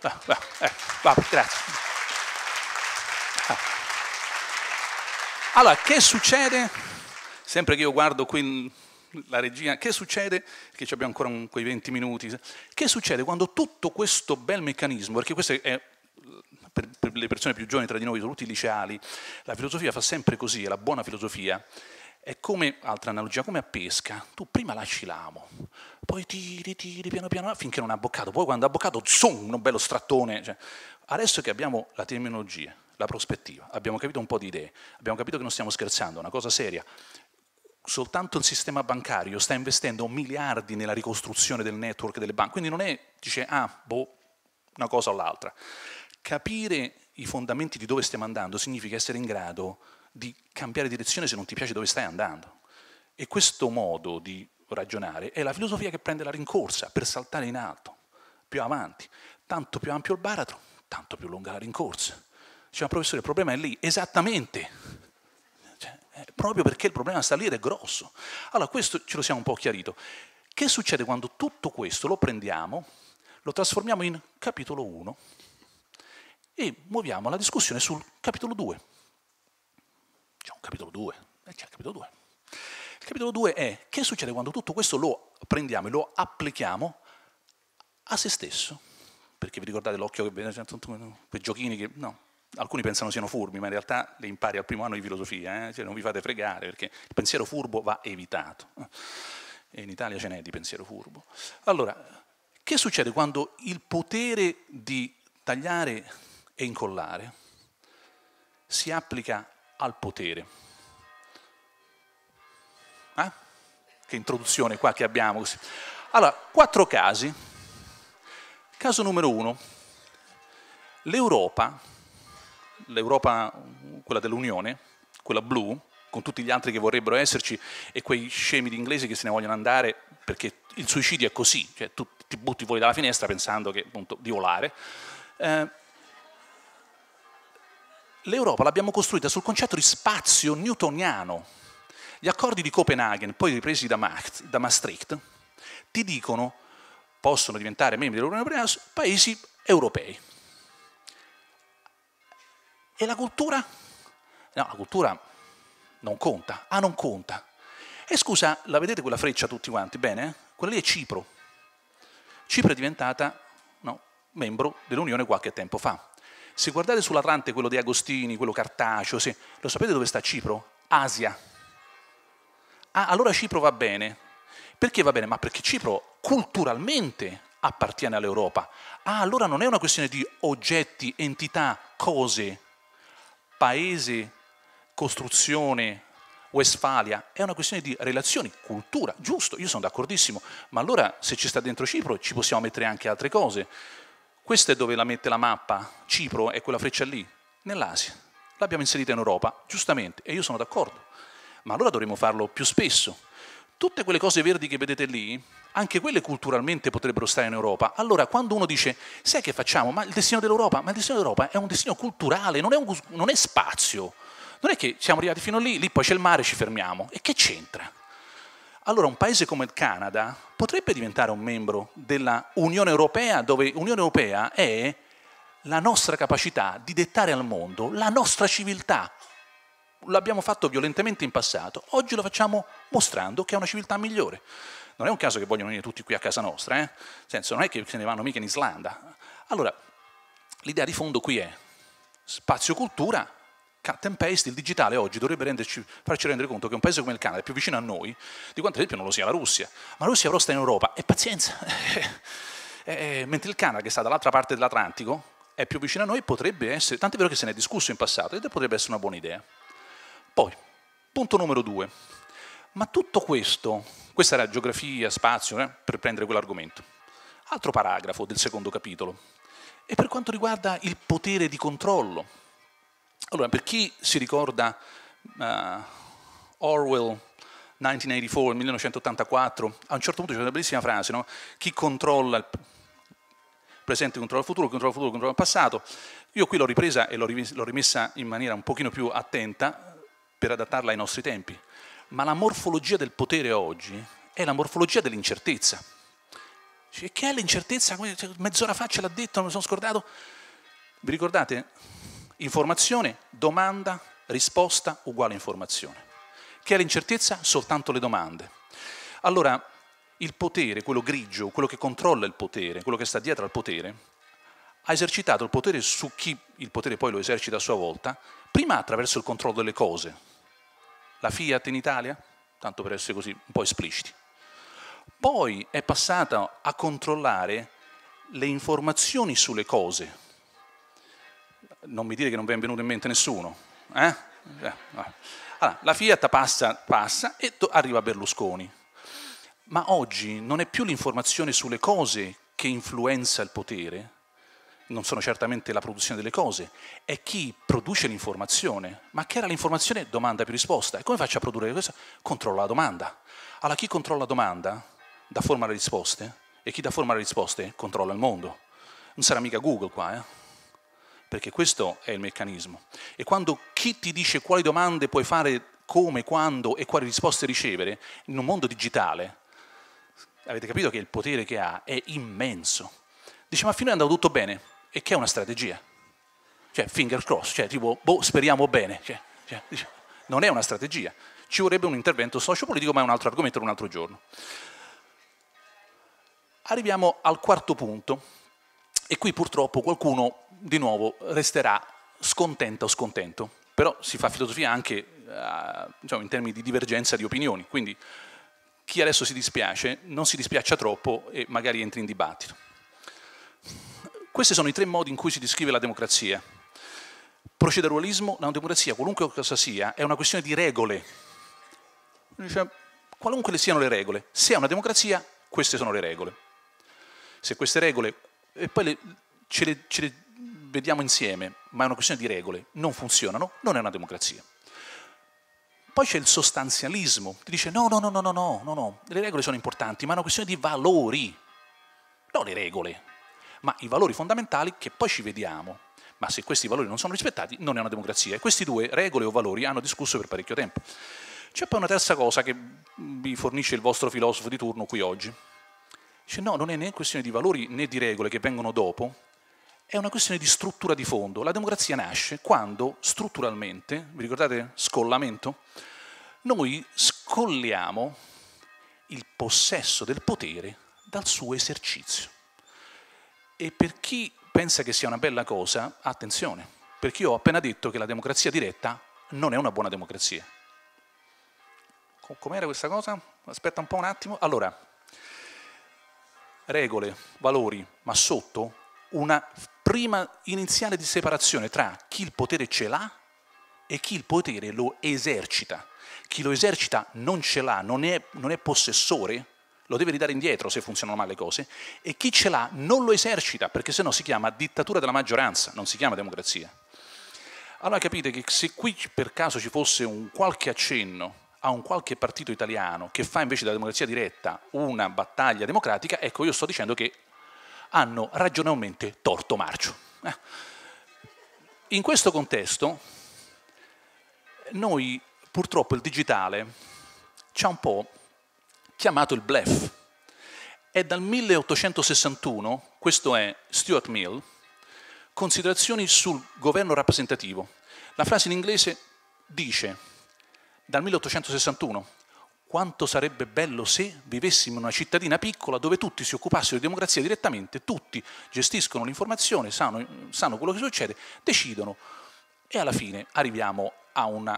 Ah, ah, eh, va, grazie. Ah. Allora, che succede? Sempre che io guardo qui la regia, che succede? Che abbiamo ancora un, quei 20 minuti. Che succede quando tutto questo bel meccanismo, perché questo è per, per le persone più giovani tra di noi, sono tutti liceali, la filosofia fa sempre così, è la buona filosofia è come, altra analogia, come a pesca. Tu prima lasci l'amo, poi tiri, tiri piano piano finché non ha boccato. Poi quando ha boccato, zoom, un bello strattone. Cioè, adesso che abbiamo la terminologia, la prospettiva, abbiamo capito un po' di idee, abbiamo capito che non stiamo scherzando, è una cosa seria. Soltanto il sistema bancario sta investendo miliardi nella ricostruzione del network delle banche, quindi non è, dice, ah, boh, una cosa o l'altra. Capire i fondamenti di dove stiamo andando significa essere in grado di cambiare direzione se non ti piace dove stai andando. E questo modo di ragionare è la filosofia che prende la rincorsa per saltare in alto, più avanti. Tanto più ampio il baratro, tanto più lunga la rincorsa. Diceva, professore, il problema è lì, esattamente. Cioè, eh, proprio perché il problema sta lì ed è grosso. Allora, questo ce lo siamo un po' chiarito. Che succede quando tutto questo lo prendiamo, lo trasformiamo in capitolo 1 e muoviamo la discussione sul capitolo 2? C'è un capitolo 2 e eh, c'è il capitolo 2. Il capitolo 2 è che succede quando tutto questo lo prendiamo e lo applichiamo a se stesso. Perché vi ricordate l'occhio che vede quei giochini che no, alcuni pensano siano furbi, ma in realtà le impari al primo anno di filosofia, eh? cioè non vi fate fregare perché il pensiero furbo va evitato. E in Italia ce n'è di pensiero furbo. Allora, che succede quando il potere di tagliare e incollare si applica al potere. Eh? Che introduzione qua che abbiamo. Allora, quattro casi. Caso numero uno, l'Europa, l'Europa quella dell'Unione, quella blu, con tutti gli altri che vorrebbero esserci e quei scemi di inglesi che se ne vogliono andare perché il suicidio è così, cioè tu ti butti fuori dalla finestra pensando che appunto di volare. Eh, l'Europa l'abbiamo costruita sul concetto di spazio newtoniano. Gli accordi di Copenaghen, poi ripresi da, Maastricht, ti dicono possono diventare membri dell'Unione Europea paesi europei. E la cultura? No, la cultura non conta. Ah, non conta. E scusa, la vedete quella freccia tutti quanti, bene? Eh? Quella lì è Cipro. Cipro è diventata no, membro dell'Unione qualche tempo fa. Se guardate sull'Atlante quello di Agostini, quello cartaceo, se, lo sapete dove sta Cipro? Asia. Ah, allora Cipro va bene. Perché va bene? Ma perché Cipro culturalmente appartiene all'Europa. Ah, allora non è una questione di oggetti, entità, cose, paese, costruzione, Westfalia, è una questione di relazioni, cultura, giusto, io sono d'accordissimo, ma allora se ci sta dentro Cipro ci possiamo mettere anche altre cose. Questo è dove la mette la mappa. Cipro è quella freccia lì, nell'Asia. L'abbiamo inserita in Europa, giustamente, e io sono d'accordo. Ma allora dovremmo farlo più spesso. Tutte quelle cose verdi che vedete lì, anche quelle culturalmente potrebbero stare in Europa. Allora, quando uno dice, sai che facciamo? Ma il destino dell'Europa, ma il destino dell'Europa è un destino culturale, non è, un, non è spazio. Non è che siamo arrivati fino lì, lì poi c'è il mare, e ci fermiamo. E che c'entra? allora un paese come il Canada potrebbe diventare un membro della Unione Europea, dove Unione Europea è la nostra capacità di dettare al mondo la nostra civiltà. L'abbiamo fatto violentemente in passato, oggi lo facciamo mostrando che è una civiltà migliore. Non è un caso che vogliono venire tutti qui a casa nostra, eh? senso, non è che se ne vanno mica in Islanda. Allora, l'idea di fondo qui è spazio cultura cut and paste, il digitale oggi dovrebbe renderci, farci rendere conto che un paese come il Canada è più vicino a noi di quanto ad esempio non lo sia la Russia. Ma la Russia però sta in Europa e pazienza. e, eh, eh, mentre il Canada, che sta dall'altra parte dell'Atlantico, è più vicino a noi, potrebbe essere, tant'è vero che se ne è discusso in passato, ed potrebbe essere una buona idea. Poi, punto numero due. Ma tutto questo, questa era geografia, spazio, eh, per prendere quell'argomento. Altro paragrafo del secondo capitolo. E per quanto riguarda il potere di controllo, allora, per chi si ricorda uh, Orwell 1984, 1984, a un certo punto c'è una bellissima frase, no? chi controlla il presente controlla il futuro, chi controlla il futuro controlla il passato. Io qui l'ho ripresa e l'ho rimessa in maniera un pochino più attenta per adattarla ai nostri tempi, ma la morfologia del potere oggi è la morfologia dell'incertezza. Cioè, che è l'incertezza? Cioè, mezz'ora fa ce l'ha detto, non mi sono scordato. Vi ricordate? Informazione, domanda, risposta uguale informazione. Che è l'incertezza? Soltanto le domande. Allora, il potere, quello grigio, quello che controlla il potere, quello che sta dietro al potere, ha esercitato il potere su chi il potere poi lo esercita a sua volta, prima attraverso il controllo delle cose. La Fiat in Italia, tanto per essere così un po' espliciti. Poi è passata a controllare le informazioni sulle cose, non mi dire che non vi è venuto in mente nessuno. Eh? eh allora, la Fiat passa, passa e arriva Berlusconi. Ma oggi non è più l'informazione sulle cose che influenza il potere, non sono certamente la produzione delle cose, è chi produce l'informazione. Ma che era l'informazione? Domanda più risposta. E come faccio a produrre questo? Controlla la domanda. Allora chi controlla la domanda dà forma alle risposte e chi dà forma alle risposte controlla il mondo. Non sarà mica Google qua, eh? perché questo è il meccanismo. E quando chi ti dice quali domande puoi fare, come, quando e quali risposte ricevere, in un mondo digitale, avete capito che il potere che ha è immenso. Dice, ma finora è andato tutto bene, e che è una strategia. Cioè, finger cross, cioè, tipo, boh, speriamo bene. Cioè, cioè, non è una strategia. Ci vorrebbe un intervento sociopolitico, ma è un altro argomento per un altro giorno. Arriviamo al quarto punto, e qui purtroppo qualcuno di nuovo resterà scontenta o scontento. Però si fa filosofia anche uh, diciamo, in termini di divergenza di opinioni, quindi chi adesso si dispiace non si dispiaccia troppo e magari entri in dibattito. Questi sono i tre modi in cui si descrive la democrazia. Proceduralismo, la democrazia, qualunque cosa sia, è una questione di regole. Cioè, qualunque le siano le regole, se è una democrazia, queste sono le regole. Se queste regole, e poi le, ce le, ce le vediamo insieme, ma è una questione di regole, non funzionano, non è una democrazia. Poi c'è il sostanzialismo, che dice no, no, no, no, no, no, no, no, le regole sono importanti, ma è una questione di valori, non le regole, ma i valori fondamentali che poi ci vediamo. Ma se questi valori non sono rispettati, non è una democrazia. E questi due, regole o valori, hanno discusso per parecchio tempo. C'è poi una terza cosa che mm, vi fornisce il vostro filosofo di turno qui oggi. Dice no, non è né questione di valori né di regole che vengono dopo, è una questione di struttura di fondo. La democrazia nasce quando strutturalmente, vi ricordate scollamento? Noi scolliamo il possesso del potere dal suo esercizio. E per chi pensa che sia una bella cosa, attenzione, perché io ho appena detto che la democrazia diretta non è una buona democrazia. Com'era questa cosa? Aspetta un po' un attimo. Allora, regole, valori, ma sotto una prima iniziale di separazione tra chi il potere ce l'ha e chi il potere lo esercita. Chi lo esercita non ce l'ha, non è, non è possessore, lo deve ridare indietro se funzionano male le cose, e chi ce l'ha non lo esercita, perché sennò si chiama dittatura della maggioranza, non si chiama democrazia. Allora capite che se qui per caso ci fosse un qualche accenno a un qualche partito italiano che fa invece della democrazia diretta una battaglia democratica, ecco io sto dicendo che hanno ragionalmente torto marcio. Eh. In questo contesto, noi purtroppo il digitale ci ha un po' chiamato il bluff. È dal 1861, questo è Stuart Mill, considerazioni sul governo rappresentativo. La frase in inglese dice, dal 1861, quanto sarebbe bello se vivessimo in una cittadina piccola dove tutti si occupassero di democrazia direttamente, tutti gestiscono l'informazione, sanno, sanno quello che succede, decidono e alla fine arriviamo a una,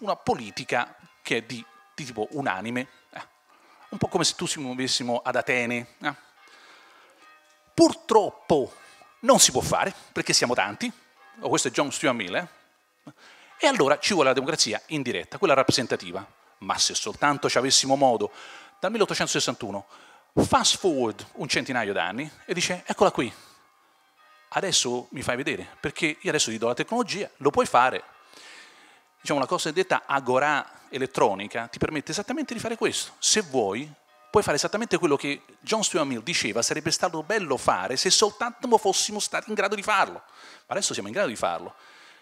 una politica che è di, di tipo unanime, eh? un po' come se tu vivessimo ad Atene. Eh? Purtroppo non si può fare perché siamo tanti, oh, questo è John Stuart Mill, eh? E allora ci vuole la democrazia indiretta, quella rappresentativa. Ma se soltanto ci avessimo modo, dal 1861, fast forward un centinaio d'anni e dice eccola qui, adesso mi fai vedere, perché io adesso ti do la tecnologia, lo puoi fare. Diciamo, la cosa detta agora elettronica ti permette esattamente di fare questo. Se vuoi, puoi fare esattamente quello che John Stuart Mill diceva sarebbe stato bello fare se soltanto fossimo stati in grado di farlo. Ma adesso siamo in grado di farlo.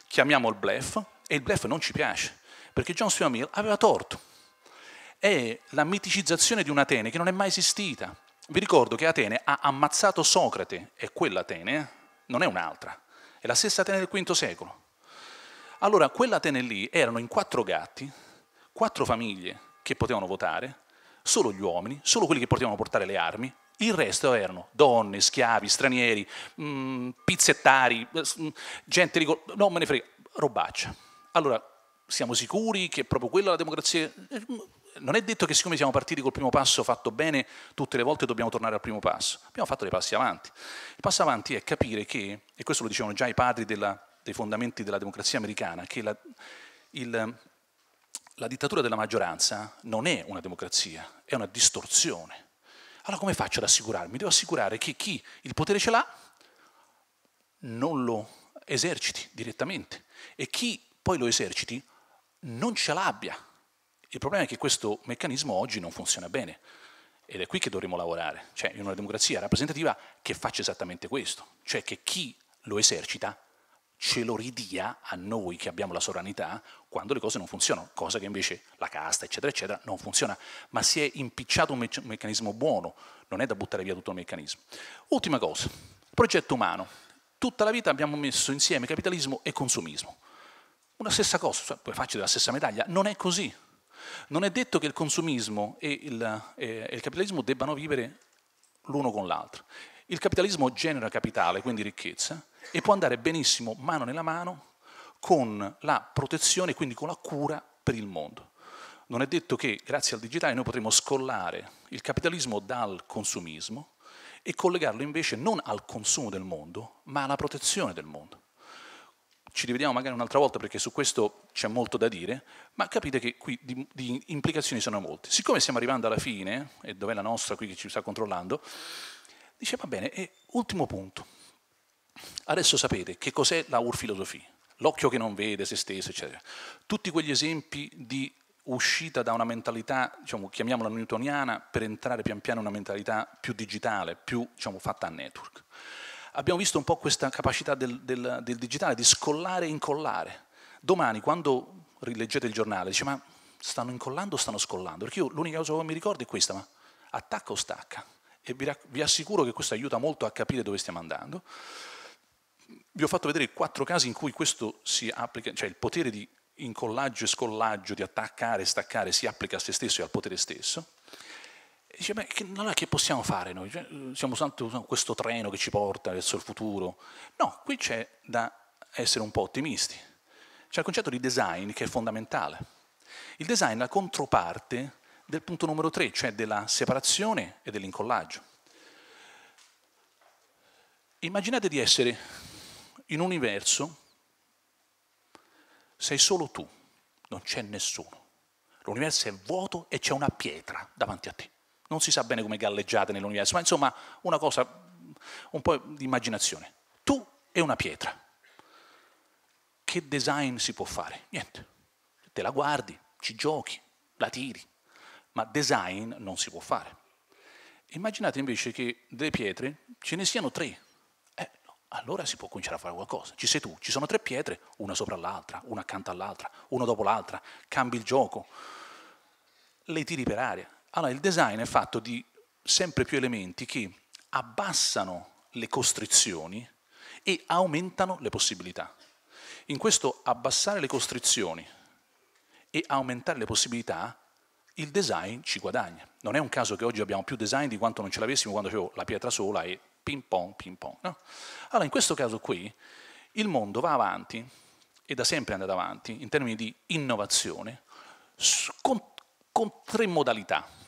Chiamiamo il blef, e il blef non ci piace, perché John Stuart Mill aveva torto. È la miticizzazione di un'Atene che non è mai esistita. Vi ricordo che Atene ha ammazzato Socrate, e quell'Atene non è un'altra, è la stessa Atene del V secolo. Allora, quell'Atene lì erano in quattro gatti, quattro famiglie che potevano votare, solo gli uomini, solo quelli che potevano portare le armi, il resto erano donne, schiavi, stranieri, mh, mm, pizzettari, mh, eh, mm, gente di... non me ne frega, robaccia. Allora, siamo sicuri che proprio quella è la democrazia? Eh, non è detto che siccome siamo partiti col primo passo fatto bene, tutte le volte dobbiamo tornare al primo passo. Abbiamo fatto dei passi avanti. Il passo avanti è capire che, e questo lo dicevano già i padri della, dei fondamenti della democrazia americana, che la, il, la dittatura della maggioranza non è una democrazia, è una distorsione. Allora come faccio ad assicurarmi? Devo assicurare che chi il potere ce l'ha non lo eserciti direttamente e chi poi lo eserciti, non ce l'abbia. Il problema è che questo meccanismo oggi non funziona bene ed è qui che dovremmo lavorare, cioè in una democrazia rappresentativa che faccia esattamente questo, cioè che chi lo esercita ce lo ridia a noi che abbiamo la sovranità quando le cose non funzionano, cosa che invece la casta, eccetera, eccetera, non funziona, ma si è impicciato un, me meccanismo buono, non è da buttare via tutto il meccanismo. Ultima cosa, progetto umano. Tutta la vita abbiamo messo insieme capitalismo e consumismo una stessa cosa, cioè, due facce della stessa medaglia, non è così. Non è detto che il consumismo e il, e il capitalismo debbano vivere l'uno con l'altro. Il capitalismo genera capitale, quindi ricchezza, e può andare benissimo mano nella mano con la protezione, quindi con la cura per il mondo. Non è detto che grazie al digitale noi potremo scollare il capitalismo dal consumismo e collegarlo invece non al consumo del mondo, ma alla protezione del mondo ci rivediamo magari un'altra volta perché su questo c'è molto da dire, ma capite che qui di, di implicazioni sono molte. Siccome stiamo arrivando alla fine, e dov'è la nostra qui che ci sta controllando, dice va bene, e ultimo punto. Adesso sapete che cos'è la urfilosofia, l'occhio che non vede se stesso, eccetera. Tutti quegli esempi di uscita da una mentalità, diciamo, chiamiamola newtoniana, per entrare pian piano in una mentalità più digitale, più diciamo, fatta a network abbiamo visto un po' questa capacità del, del, del digitale di scollare e incollare. Domani, quando rileggete il giornale, dice ma stanno incollando o stanno scollando? Perché io l'unica cosa che mi ricordo è questa, ma attacca o stacca? E vi, vi assicuro che questo aiuta molto a capire dove stiamo andando. Vi ho fatto vedere quattro casi in cui questo si applica, cioè il potere di incollaggio e scollaggio, di attaccare e staccare, si applica a se stesso e al potere stesso. Dice, beh, che, allora che possiamo fare noi? Cioè, eh, siamo soltanto questo treno che ci porta verso il futuro. No, qui c'è da essere un po' ottimisti. C'è il concetto di design che è fondamentale. Il design è la controparte del punto numero 3, cioè della separazione e dell'incollaggio. Immaginate di essere in un universo, sei solo tu, non c'è nessuno. L'universo è vuoto e c'è una pietra davanti a te non si sa bene come galleggiate nell'universo, ma insomma una cosa, un po' di immaginazione. Tu e una pietra. Che design si può fare? Niente. Te la guardi, ci giochi, la tiri, ma design non si può fare. Immaginate invece che delle pietre ce ne siano tre. Eh, allora si può cominciare a fare qualcosa. Ci sei tu, ci sono tre pietre, una sopra l'altra, una accanto all'altra, una dopo l'altra, cambi il gioco, le tiri per aria, allora il design è fatto di sempre più elementi che abbassano le costrizioni e aumentano le possibilità. In questo abbassare le costrizioni e aumentare le possibilità, il design ci guadagna. Non è un caso che oggi abbiamo più design di quanto non ce l'avessimo quando avevo la pietra sola e ping pong, ping pong. No? Allora in questo caso qui il mondo va avanti e da sempre è andato avanti in termini di innovazione con, con tre modalità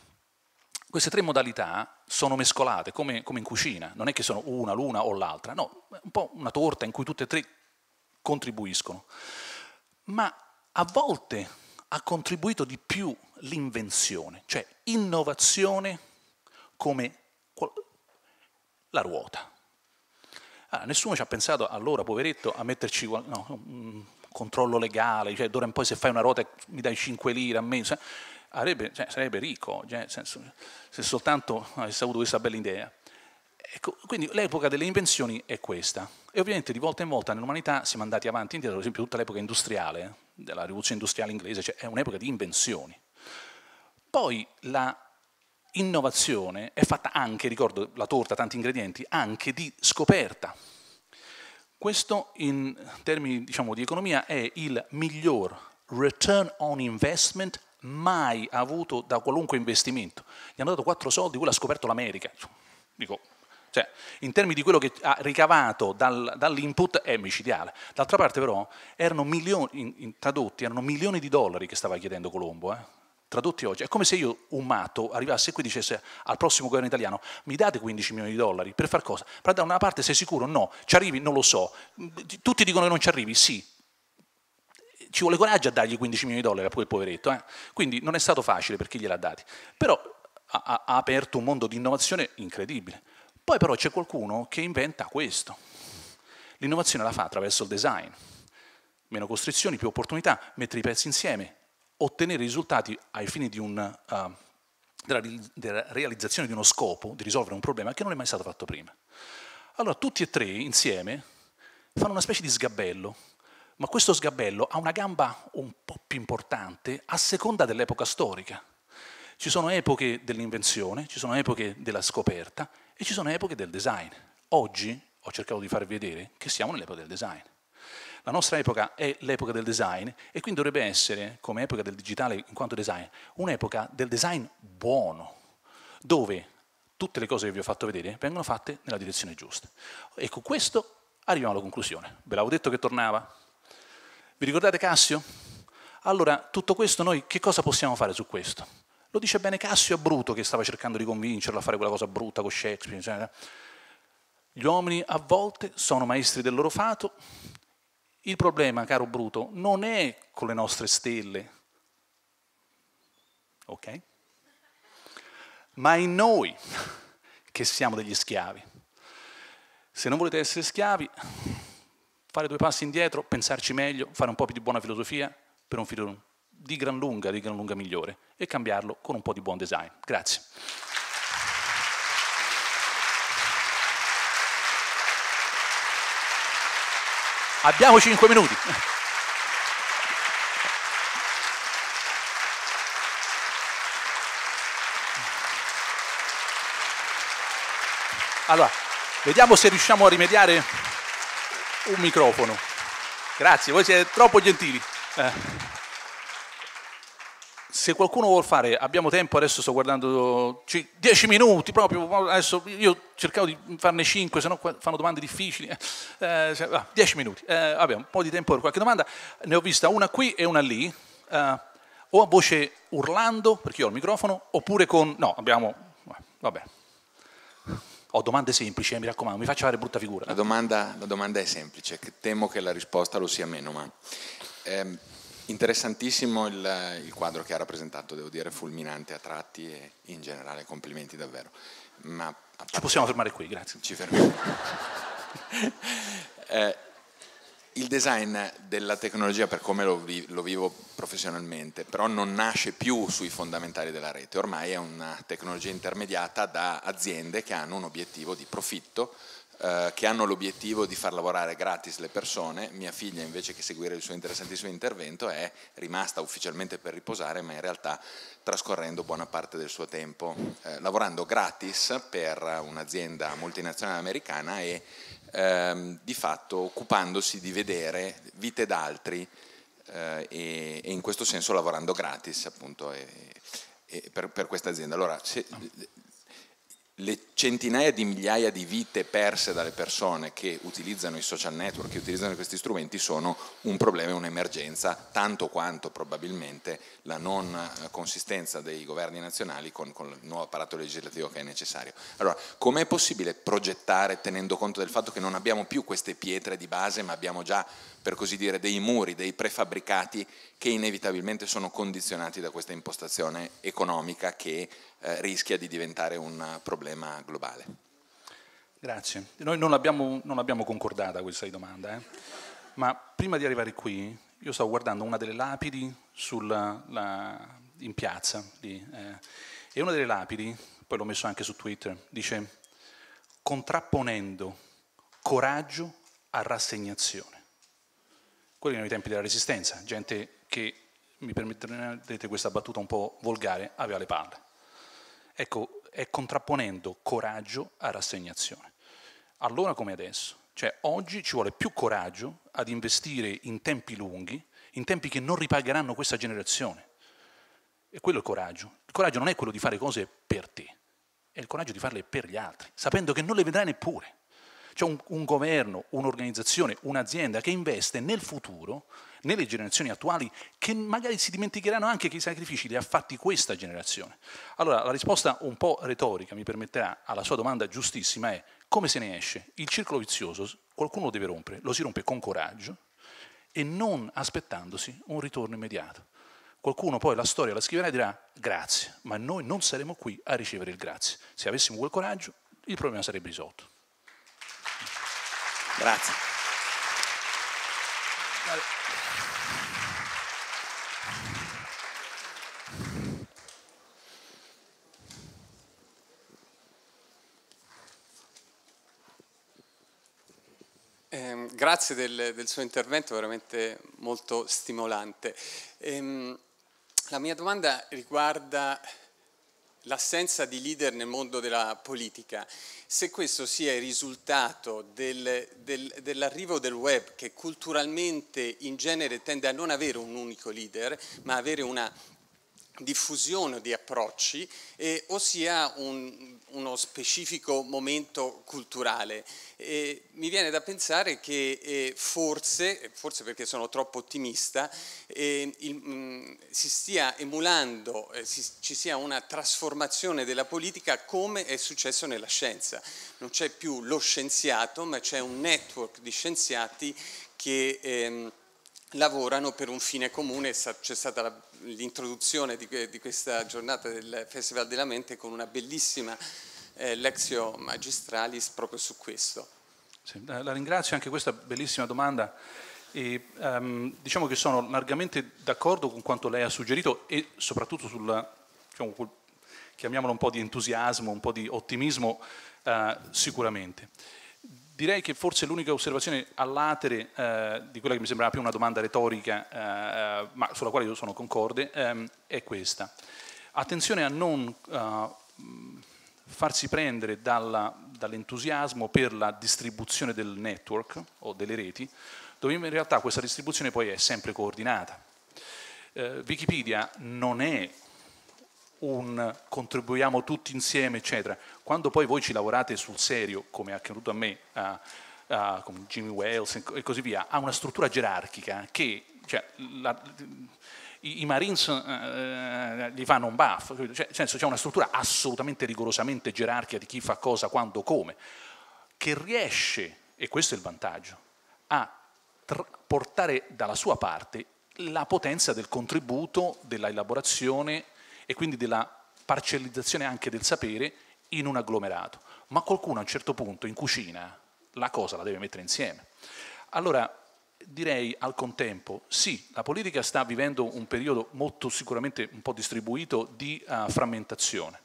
queste tre modalità sono mescolate, come, come in cucina, non è che sono una, l'una o l'altra, no, è un po' una torta in cui tutte e tre contribuiscono. Ma a volte ha contribuito di più l'invenzione, cioè innovazione come la ruota. Ah, nessuno ci ha pensato allora, poveretto, a metterci no, un controllo legale, cioè d'ora in poi se fai una ruota mi dai 5 lire a me avrebbe, cioè, sarebbe ricco, cioè, senso, se soltanto avesse avuto questa bella idea. Ecco, quindi l'epoca delle invenzioni è questa. E ovviamente di volta in volta nell'umanità siamo andati avanti indietro, per esempio tutta l'epoca industriale, eh, della rivoluzione industriale inglese, cioè è un'epoca di invenzioni. Poi la innovazione è fatta anche, ricordo la torta, tanti ingredienti, anche di scoperta. Questo in termini diciamo, di economia è il miglior return on investment mai avuto da qualunque investimento. Gli hanno dato quattro soldi, quello ha scoperto l'America. Dico, cioè, in termini di quello che ha ricavato dal, dall'input è micidiale. D'altra parte però erano milioni, in, in, tradotti, erano milioni di dollari che stava chiedendo Colombo. Eh? Tradotti oggi. È come se io, un matto, arrivasse qui e dicesse al prossimo governo italiano mi date 15 milioni di dollari per far cosa? Però da una parte sei sicuro? No. Ci arrivi? Non lo so. Tutti dicono che non ci arrivi? Sì ci vuole coraggio a dargli 15 milioni di dollari a quel poveretto, eh? quindi non è stato facile per chi gliel'ha dati, però ha, ha aperto un mondo di innovazione incredibile. Poi però c'è qualcuno che inventa questo. L'innovazione la fa attraverso il design. Meno costrizioni, più opportunità, mettere i pezzi insieme, ottenere risultati ai fini un, uh, della, della, realizzazione di uno scopo, di risolvere un problema che non è mai stato fatto prima. Allora tutti e tre insieme fanno una specie di sgabello ma questo sgabello ha una gamba un po' più importante a seconda dell'epoca storica. Ci sono epoche dell'invenzione, ci sono epoche della scoperta e ci sono epoche del design. Oggi ho cercato di farvi vedere che siamo nell'epoca del design. La nostra epoca è l'epoca del design e quindi dovrebbe essere, come epoca del digitale in quanto design, un'epoca del design buono, dove tutte le cose che vi ho fatto vedere vengono fatte nella direzione giusta. E con questo arriviamo alla conclusione. Ve l'avevo detto che tornava? Vi ricordate Cassio? Allora, tutto questo noi che cosa possiamo fare su questo? Lo dice bene Cassio a Bruto che stava cercando di convincerlo a fare quella cosa brutta con Shakespeare. Eccetera. Gli uomini a volte sono maestri del loro fato. Il problema, caro Bruto, non è con le nostre stelle, ok? Ma in noi che siamo degli schiavi. Se non volete essere schiavi, fare due passi indietro, pensarci meglio, fare un po' più di buona filosofia per un film di gran lunga, di gran lunga migliore e cambiarlo con un po' di buon design. Grazie. Abbiamo 5 minuti. Allora, vediamo se riusciamo a rimediare un microfono. Grazie, voi siete troppo gentili. Eh. Se qualcuno vuole fare, abbiamo tempo, adesso sto guardando 10 minuti proprio, adesso io cercavo di farne 5, se no fanno domande difficili. 10 eh, eh ah, minuti, eh, vabbè, un po' di tempo per qualche domanda. Ne ho vista una qui e una lì, eh, o a voce urlando, perché io ho il microfono,
oppure con... No, abbiamo... Vabbè, ho domande semplici, eh, mi raccomando, mi faccia fare brutta figura. La domanda, la domanda è semplice, che temo che la risposta lo sia meno, ma eh, interessantissimo il, il, quadro che ha rappresentato, devo dire, fulminante a tratti e in generale complimenti davvero. Ma, ci possiamo fermare qui, grazie. Ci fermiamo. eh, il design della tecnologia per come lo, vi, lo, vivo professionalmente, però non nasce più sui fondamentali della rete, ormai è una tecnologia intermediata da aziende che hanno un obiettivo di profitto, eh, che hanno l'obiettivo di far lavorare gratis le persone. Mia figlia invece che seguire il suo interessantissimo intervento è rimasta ufficialmente per riposare, ma in realtà trascorrendo buona parte del suo tempo eh, lavorando gratis per un'azienda multinazionale americana e ehm, di fatto occupandosi di vedere vite d'altri eh, e, e, in questo senso lavorando gratis appunto e, e per, per questa azienda. Allora, se, le centinaia di migliaia di vite perse dalle persone che utilizzano i social network, che utilizzano questi strumenti, sono un problema e un'emergenza, tanto quanto probabilmente la non eh, consistenza dei governi nazionali con, con il nuovo apparato legislativo che è necessario. Allora, com'è possibile progettare tenendo conto del fatto che non abbiamo più queste pietre di base, ma abbiamo già per così dire, dei muri, dei prefabbricati che inevitabilmente sono condizionati da questa impostazione economica che eh, rischia di diventare un problema globale.
Grazie. Noi non abbiamo, non abbiamo concordata questa domanda, eh? ma prima di arrivare qui io stavo guardando una delle lapidi sulla, la, in piazza lì, eh, e una delle lapidi, poi l'ho messo anche su Twitter, dice contrapponendo coraggio a rassegnazione quelli erano i tempi della resistenza, gente che, mi permetterete questa battuta un po' volgare, aveva le palle. Ecco, è contrapponendo coraggio a rassegnazione. Allora come adesso, cioè oggi ci vuole più coraggio ad investire in tempi lunghi, in tempi che non ripagheranno questa generazione. E quello è il coraggio. Il coraggio non è quello di fare cose per te, è il coraggio di farle per gli altri, sapendo che non le vedrai neppure. C'è un, un governo, un'organizzazione, un'azienda che investe nel futuro, nelle generazioni attuali, che magari si dimenticheranno anche che i sacrifici li ha fatti questa generazione. Allora la risposta un po' retorica, mi permetterà, alla sua domanda giustissima è come se ne esce? Il circolo vizioso qualcuno lo deve rompere, lo si rompe con coraggio e non aspettandosi un ritorno immediato. Qualcuno poi la storia la scriverà e dirà grazie, ma noi non saremo qui a ricevere il grazie. Se avessimo quel coraggio, il problema sarebbe risolto.
Grazie.
Ehm, grazie del, del, suo intervento, veramente molto stimolante. Eh, la mia domanda riguarda l'assenza di leader nel mondo della politica, se questo sia il risultato del, del, dell'arrivo del web che culturalmente in genere tende a non avere un unico leader, ma avere una diffusione di approcci, eh, ossia un, uno specifico momento culturale. Eh, mi viene da pensare che eh, forse, forse perché sono troppo ottimista, il, mh, mm, si stia emulando, si, ci sia una trasformazione della politica come è successo nella scienza. Non c'è più lo scienziato, ma c'è un network di scienziati che... Ehm, lavorano per un fine comune, c'è stata la l'introduzione di, di, questa giornata del Festival della Mente con una bellissima eh, lexio magistralis proprio su questo.
Sì, eh, la ringrazio anche questa bellissima domanda. E, um, diciamo che sono largamente d'accordo con quanto lei ha suggerito e soprattutto sul, diciamo, chiamiamolo un po' di entusiasmo, un po' di ottimismo, uh, sicuramente direi che forse l'unica osservazione all'atere eh, di quella che mi sembrava più una domanda retorica, eh, ma sulla quale io sono concorde, ehm, è questa. Attenzione a non eh, farsi prendere dalla, dall'entusiasmo per la distribuzione del network o delle reti, dove in realtà questa distribuzione poi è sempre coordinata. Eh, Wikipedia non è un contribuiamo tutti insieme, eccetera. Quando poi voi ci lavorate sul serio, come è accaduto a me, a, a, come Jimmy Wales e così via, ha una struttura gerarchica che cioè, la, i, i, Marines eh, eh li fanno un buff, cioè, senso, c'è una struttura assolutamente rigorosamente gerarchica di chi fa cosa, quando, come, che riesce, e questo è il vantaggio, a tra- portare dalla sua parte la potenza del contributo, della elaborazione e quindi della parcellizzazione anche del sapere in un agglomerato. Ma qualcuno a un certo punto in cucina la cosa la deve mettere insieme. Allora direi al contempo sì, la politica sta vivendo un periodo molto sicuramente un po' distribuito di uh, frammentazione.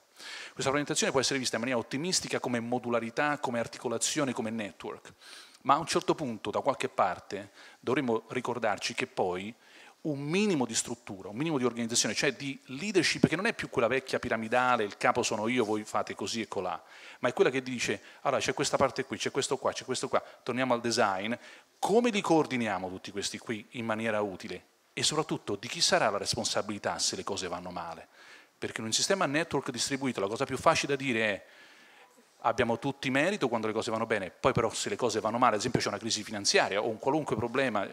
Questa frammentazione può essere vista in maniera ottimistica come modularità, come articolazione, come network, ma a un certo punto da qualche parte dovremmo ricordarci che poi un minimo di struttura, un minimo di organizzazione, cioè di leadership che non è più quella vecchia piramidale, il capo sono io, voi fate così e colà, ma è quella che dice, allora c'è questa parte qui, c'è questo qua, c'è questo qua, torniamo al design, come li coordiniamo tutti questi qui in maniera utile? E soprattutto di chi sarà la responsabilità se le cose vanno male? Perché in un sistema network distribuito la cosa più facile da dire è abbiamo tutti merito quando le cose vanno bene, poi però se le cose vanno male, ad esempio c'è una crisi finanziaria o un qualunque problema,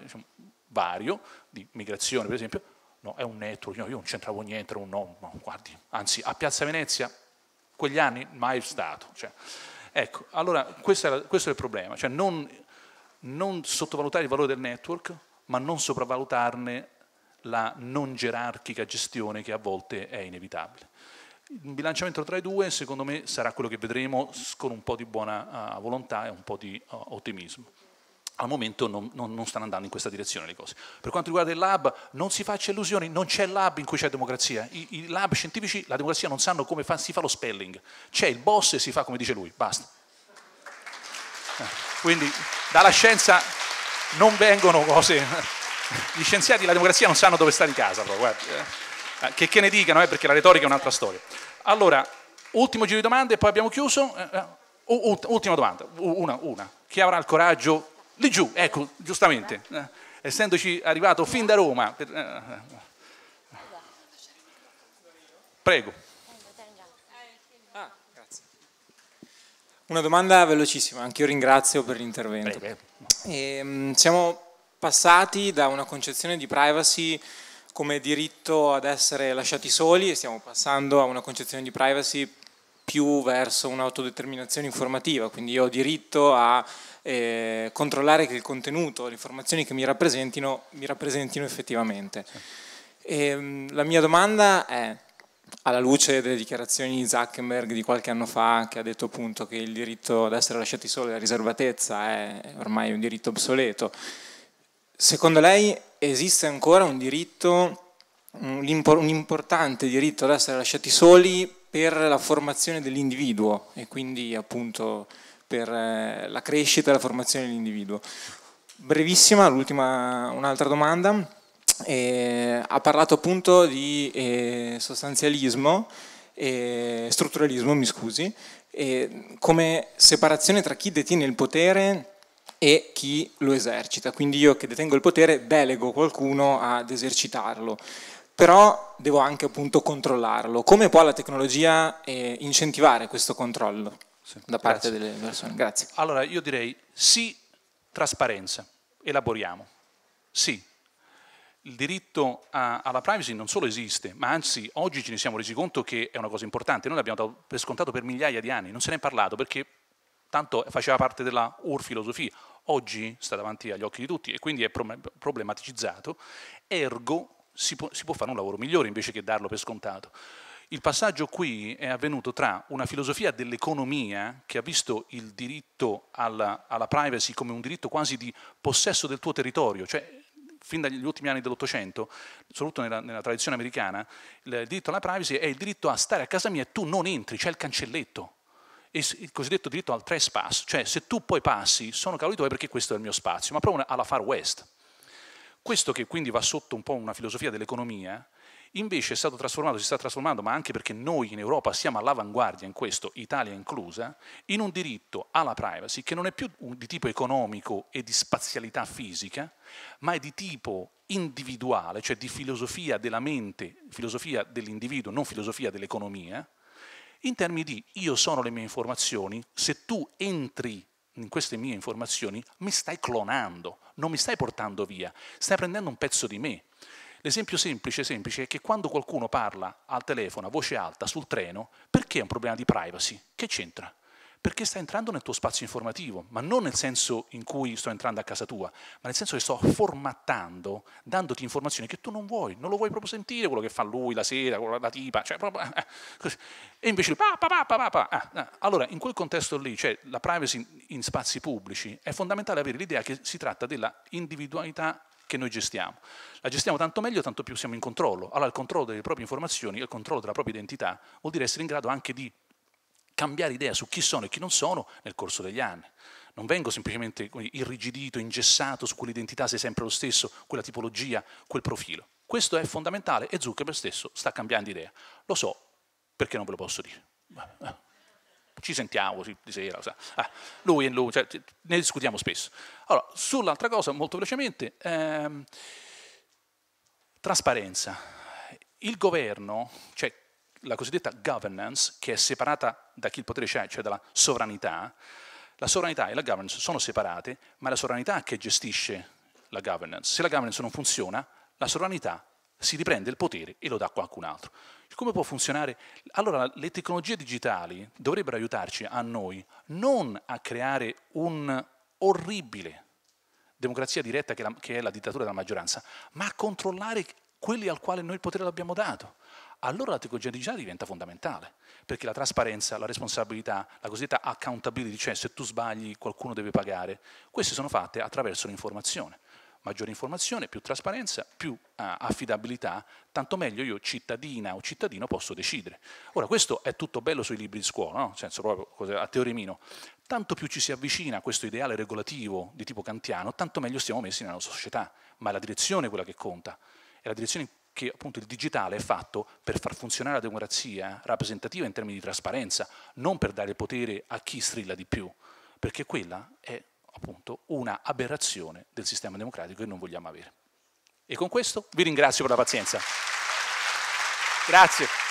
vario, di migrazione per esempio, no, è un network, io non c'entravo niente, era un no, guardi, anzi a Piazza Venezia quegli anni mai stato. Cioè, ecco, allora questo è, questo era il problema, cioè non, non sottovalutare il valore del network, ma non sopravvalutarne la non gerarchica gestione che a volte è inevitabile. Il bilanciamento tra i due, secondo me, sarà quello che vedremo con un po' di buona uh, volontà e un po' di uh, ottimismo al momento non, non, non, stanno andando in questa direzione le cose. Per quanto riguarda il lab, non si faccia illusioni, non c'è lab in cui c'è democrazia. I, I, lab scientifici, la democrazia non sanno come fa, si fa lo spelling. C'è il boss e si fa come dice lui, basta. Eh, quindi dalla scienza non vengono cose... Gli scienziati la democrazia non sanno dove sta in casa, però, eh. eh, che, che, ne dicano, eh, perché la retorica è un'altra storia. Allora, ultimo giro di domande e poi abbiamo chiuso. Uh, ultima domanda, una, una. Chi avrà il coraggio di giù, ecco, giustamente, eh, eh, essendoci arrivato fin da Roma. Per, eh, eh. prego. Ah,
una domanda velocissima, anche io ringrazio per l'intervento. E, ehm, siamo passati da una concezione di privacy come diritto ad essere lasciati soli e stiamo passando a una concezione di privacy più verso un'autodeterminazione informativa, quindi io ho diritto a eh, controllare che il contenuto, le informazioni che mi rappresentino, mi rappresentino effettivamente. E, ehm, la mia domanda è, alla luce delle dichiarazioni di Zuckerberg di qualche anno fa, che ha detto appunto che il diritto ad essere lasciati soli, la riservatezza, è ormai un diritto obsoleto, secondo lei esiste ancora un diritto, un importante diritto ad essere lasciati soli per la formazione dell'individuo e quindi appunto per eh, la crescita e la formazione dell'individuo. Brevissima, l'ultima, un'altra domanda. Eh, ha parlato appunto di eh, sostanzialismo e strutturalismo, mi scusi, eh, come separazione tra chi detiene il potere e chi lo esercita. Quindi io che detengo il potere delego qualcuno ad esercitarlo però devo anche appunto controllarlo. Come può la tecnologia eh, incentivare questo controllo? sì, da parte grazie. delle persone. Grazie.
Allora io direi sì, trasparenza, elaboriamo. Sì, il diritto a, alla privacy non solo esiste, ma anzi oggi ce ne siamo resi conto che è una cosa importante. Noi l'abbiamo dato per scontato per migliaia di anni, non se ne è parlato perché tanto faceva parte della ur-filosofia. Oggi sta davanti agli occhi di tutti e quindi è problematicizzato, ergo si può, si può fare un lavoro migliore invece che darlo per scontato. Il passaggio qui è avvenuto tra una filosofia dell'economia che ha visto il diritto alla, alla privacy come un diritto quasi di possesso del tuo territorio, cioè fin dagli ultimi anni dell'Ottocento, soprattutto nella, nella, tradizione americana, il diritto alla privacy è il diritto a stare a casa mia e tu non entri, c'è il cancelletto. il cosiddetto diritto al trespass, cioè se tu poi passi, sono cavoli tuoi perché questo è il mio spazio, ma proprio alla far west. Questo che quindi va sotto un po' una filosofia dell'economia, invece è stato trasformato, si sta trasformando, ma anche perché noi in Europa siamo all'avanguardia in questo, Italia inclusa, in un diritto alla privacy che non è più di tipo economico e di spazialità fisica, ma è di tipo individuale, cioè di filosofia della mente, filosofia dell'individuo, non filosofia dell'economia, in termini di io sono le mie informazioni, se tu entri in queste mie informazioni mi stai clonando, non mi stai portando via, stai prendendo un pezzo di me. L'esempio semplice, semplice è che quando qualcuno parla al telefono a voce alta sul treno, perché è un problema di privacy? Che c'entra? Perché sta entrando nel tuo spazio informativo, ma non nel senso in cui sto entrando a casa tua, ma nel senso che sto formattando, dandoti informazioni che tu non vuoi, non lo vuoi proprio sentire quello che fa lui la sera, la tipa, cioè proprio, eh, eh, e invece pa, pa, pa, pa, ah, ah, allora in quel contesto lì, cioè la privacy in spazi pubblici, è fondamentale avere l'idea che si tratta della individualità che noi gestiamo. La gestiamo tanto meglio, tanto più siamo in controllo. Allora il controllo delle proprie informazioni, il controllo della propria identità vuol dire essere in grado anche di cambiare idea su chi sono e chi non sono nel corso degli anni. Non vengo semplicemente irrigidito, ingessato su quell'identità, sei sempre lo stesso, quella tipologia, quel profilo. Questo è fondamentale e Zuckerberg stesso sta cambiando idea. Lo so perché non ve lo posso dire ci sentiamo di sera, ah, lui e lui, cioè, ne discutiamo spesso. Allora, sull'altra cosa, molto velocemente, ehm, trasparenza. Il governo, cioè la cosiddetta governance, che è separata da chi il potere c'è, cioè dalla sovranità, la sovranità e la governance sono separate, ma è la sovranità che gestisce la governance. Se la governance non funziona, la sovranità si riprende il potere e lo dà a qualcun altro. Come può funzionare? Allora, le tecnologie digitali dovrebbero aiutarci a noi non a creare un orribile democrazia diretta che, è la dittatura della maggioranza, ma a controllare quelli al quale noi il potere l'abbiamo dato. Allora la tecnologia digitale diventa fondamentale, perché la trasparenza, la responsabilità, la cosiddetta accountability, cioè se tu sbagli qualcuno deve pagare, queste sono fatte attraverso l'informazione maggiore informazione, più trasparenza, più ah, affidabilità, tanto meglio io cittadina o cittadino posso decidere. Ora questo è tutto bello sui libri di scuola, no? senso proprio a teoremino, tanto più ci si avvicina a questo ideale regolativo di tipo kantiano, tanto meglio stiamo messi nella nostra società, ma è la direzione quella che conta, è la direzione che appunto il digitale è fatto per far funzionare la democrazia rappresentativa in termini di trasparenza, non per dare potere a chi strilla di più, perché quella è appunto una aberrazione del sistema democratico che non vogliamo avere. E con questo vi ringrazio per la pazienza. Grazie.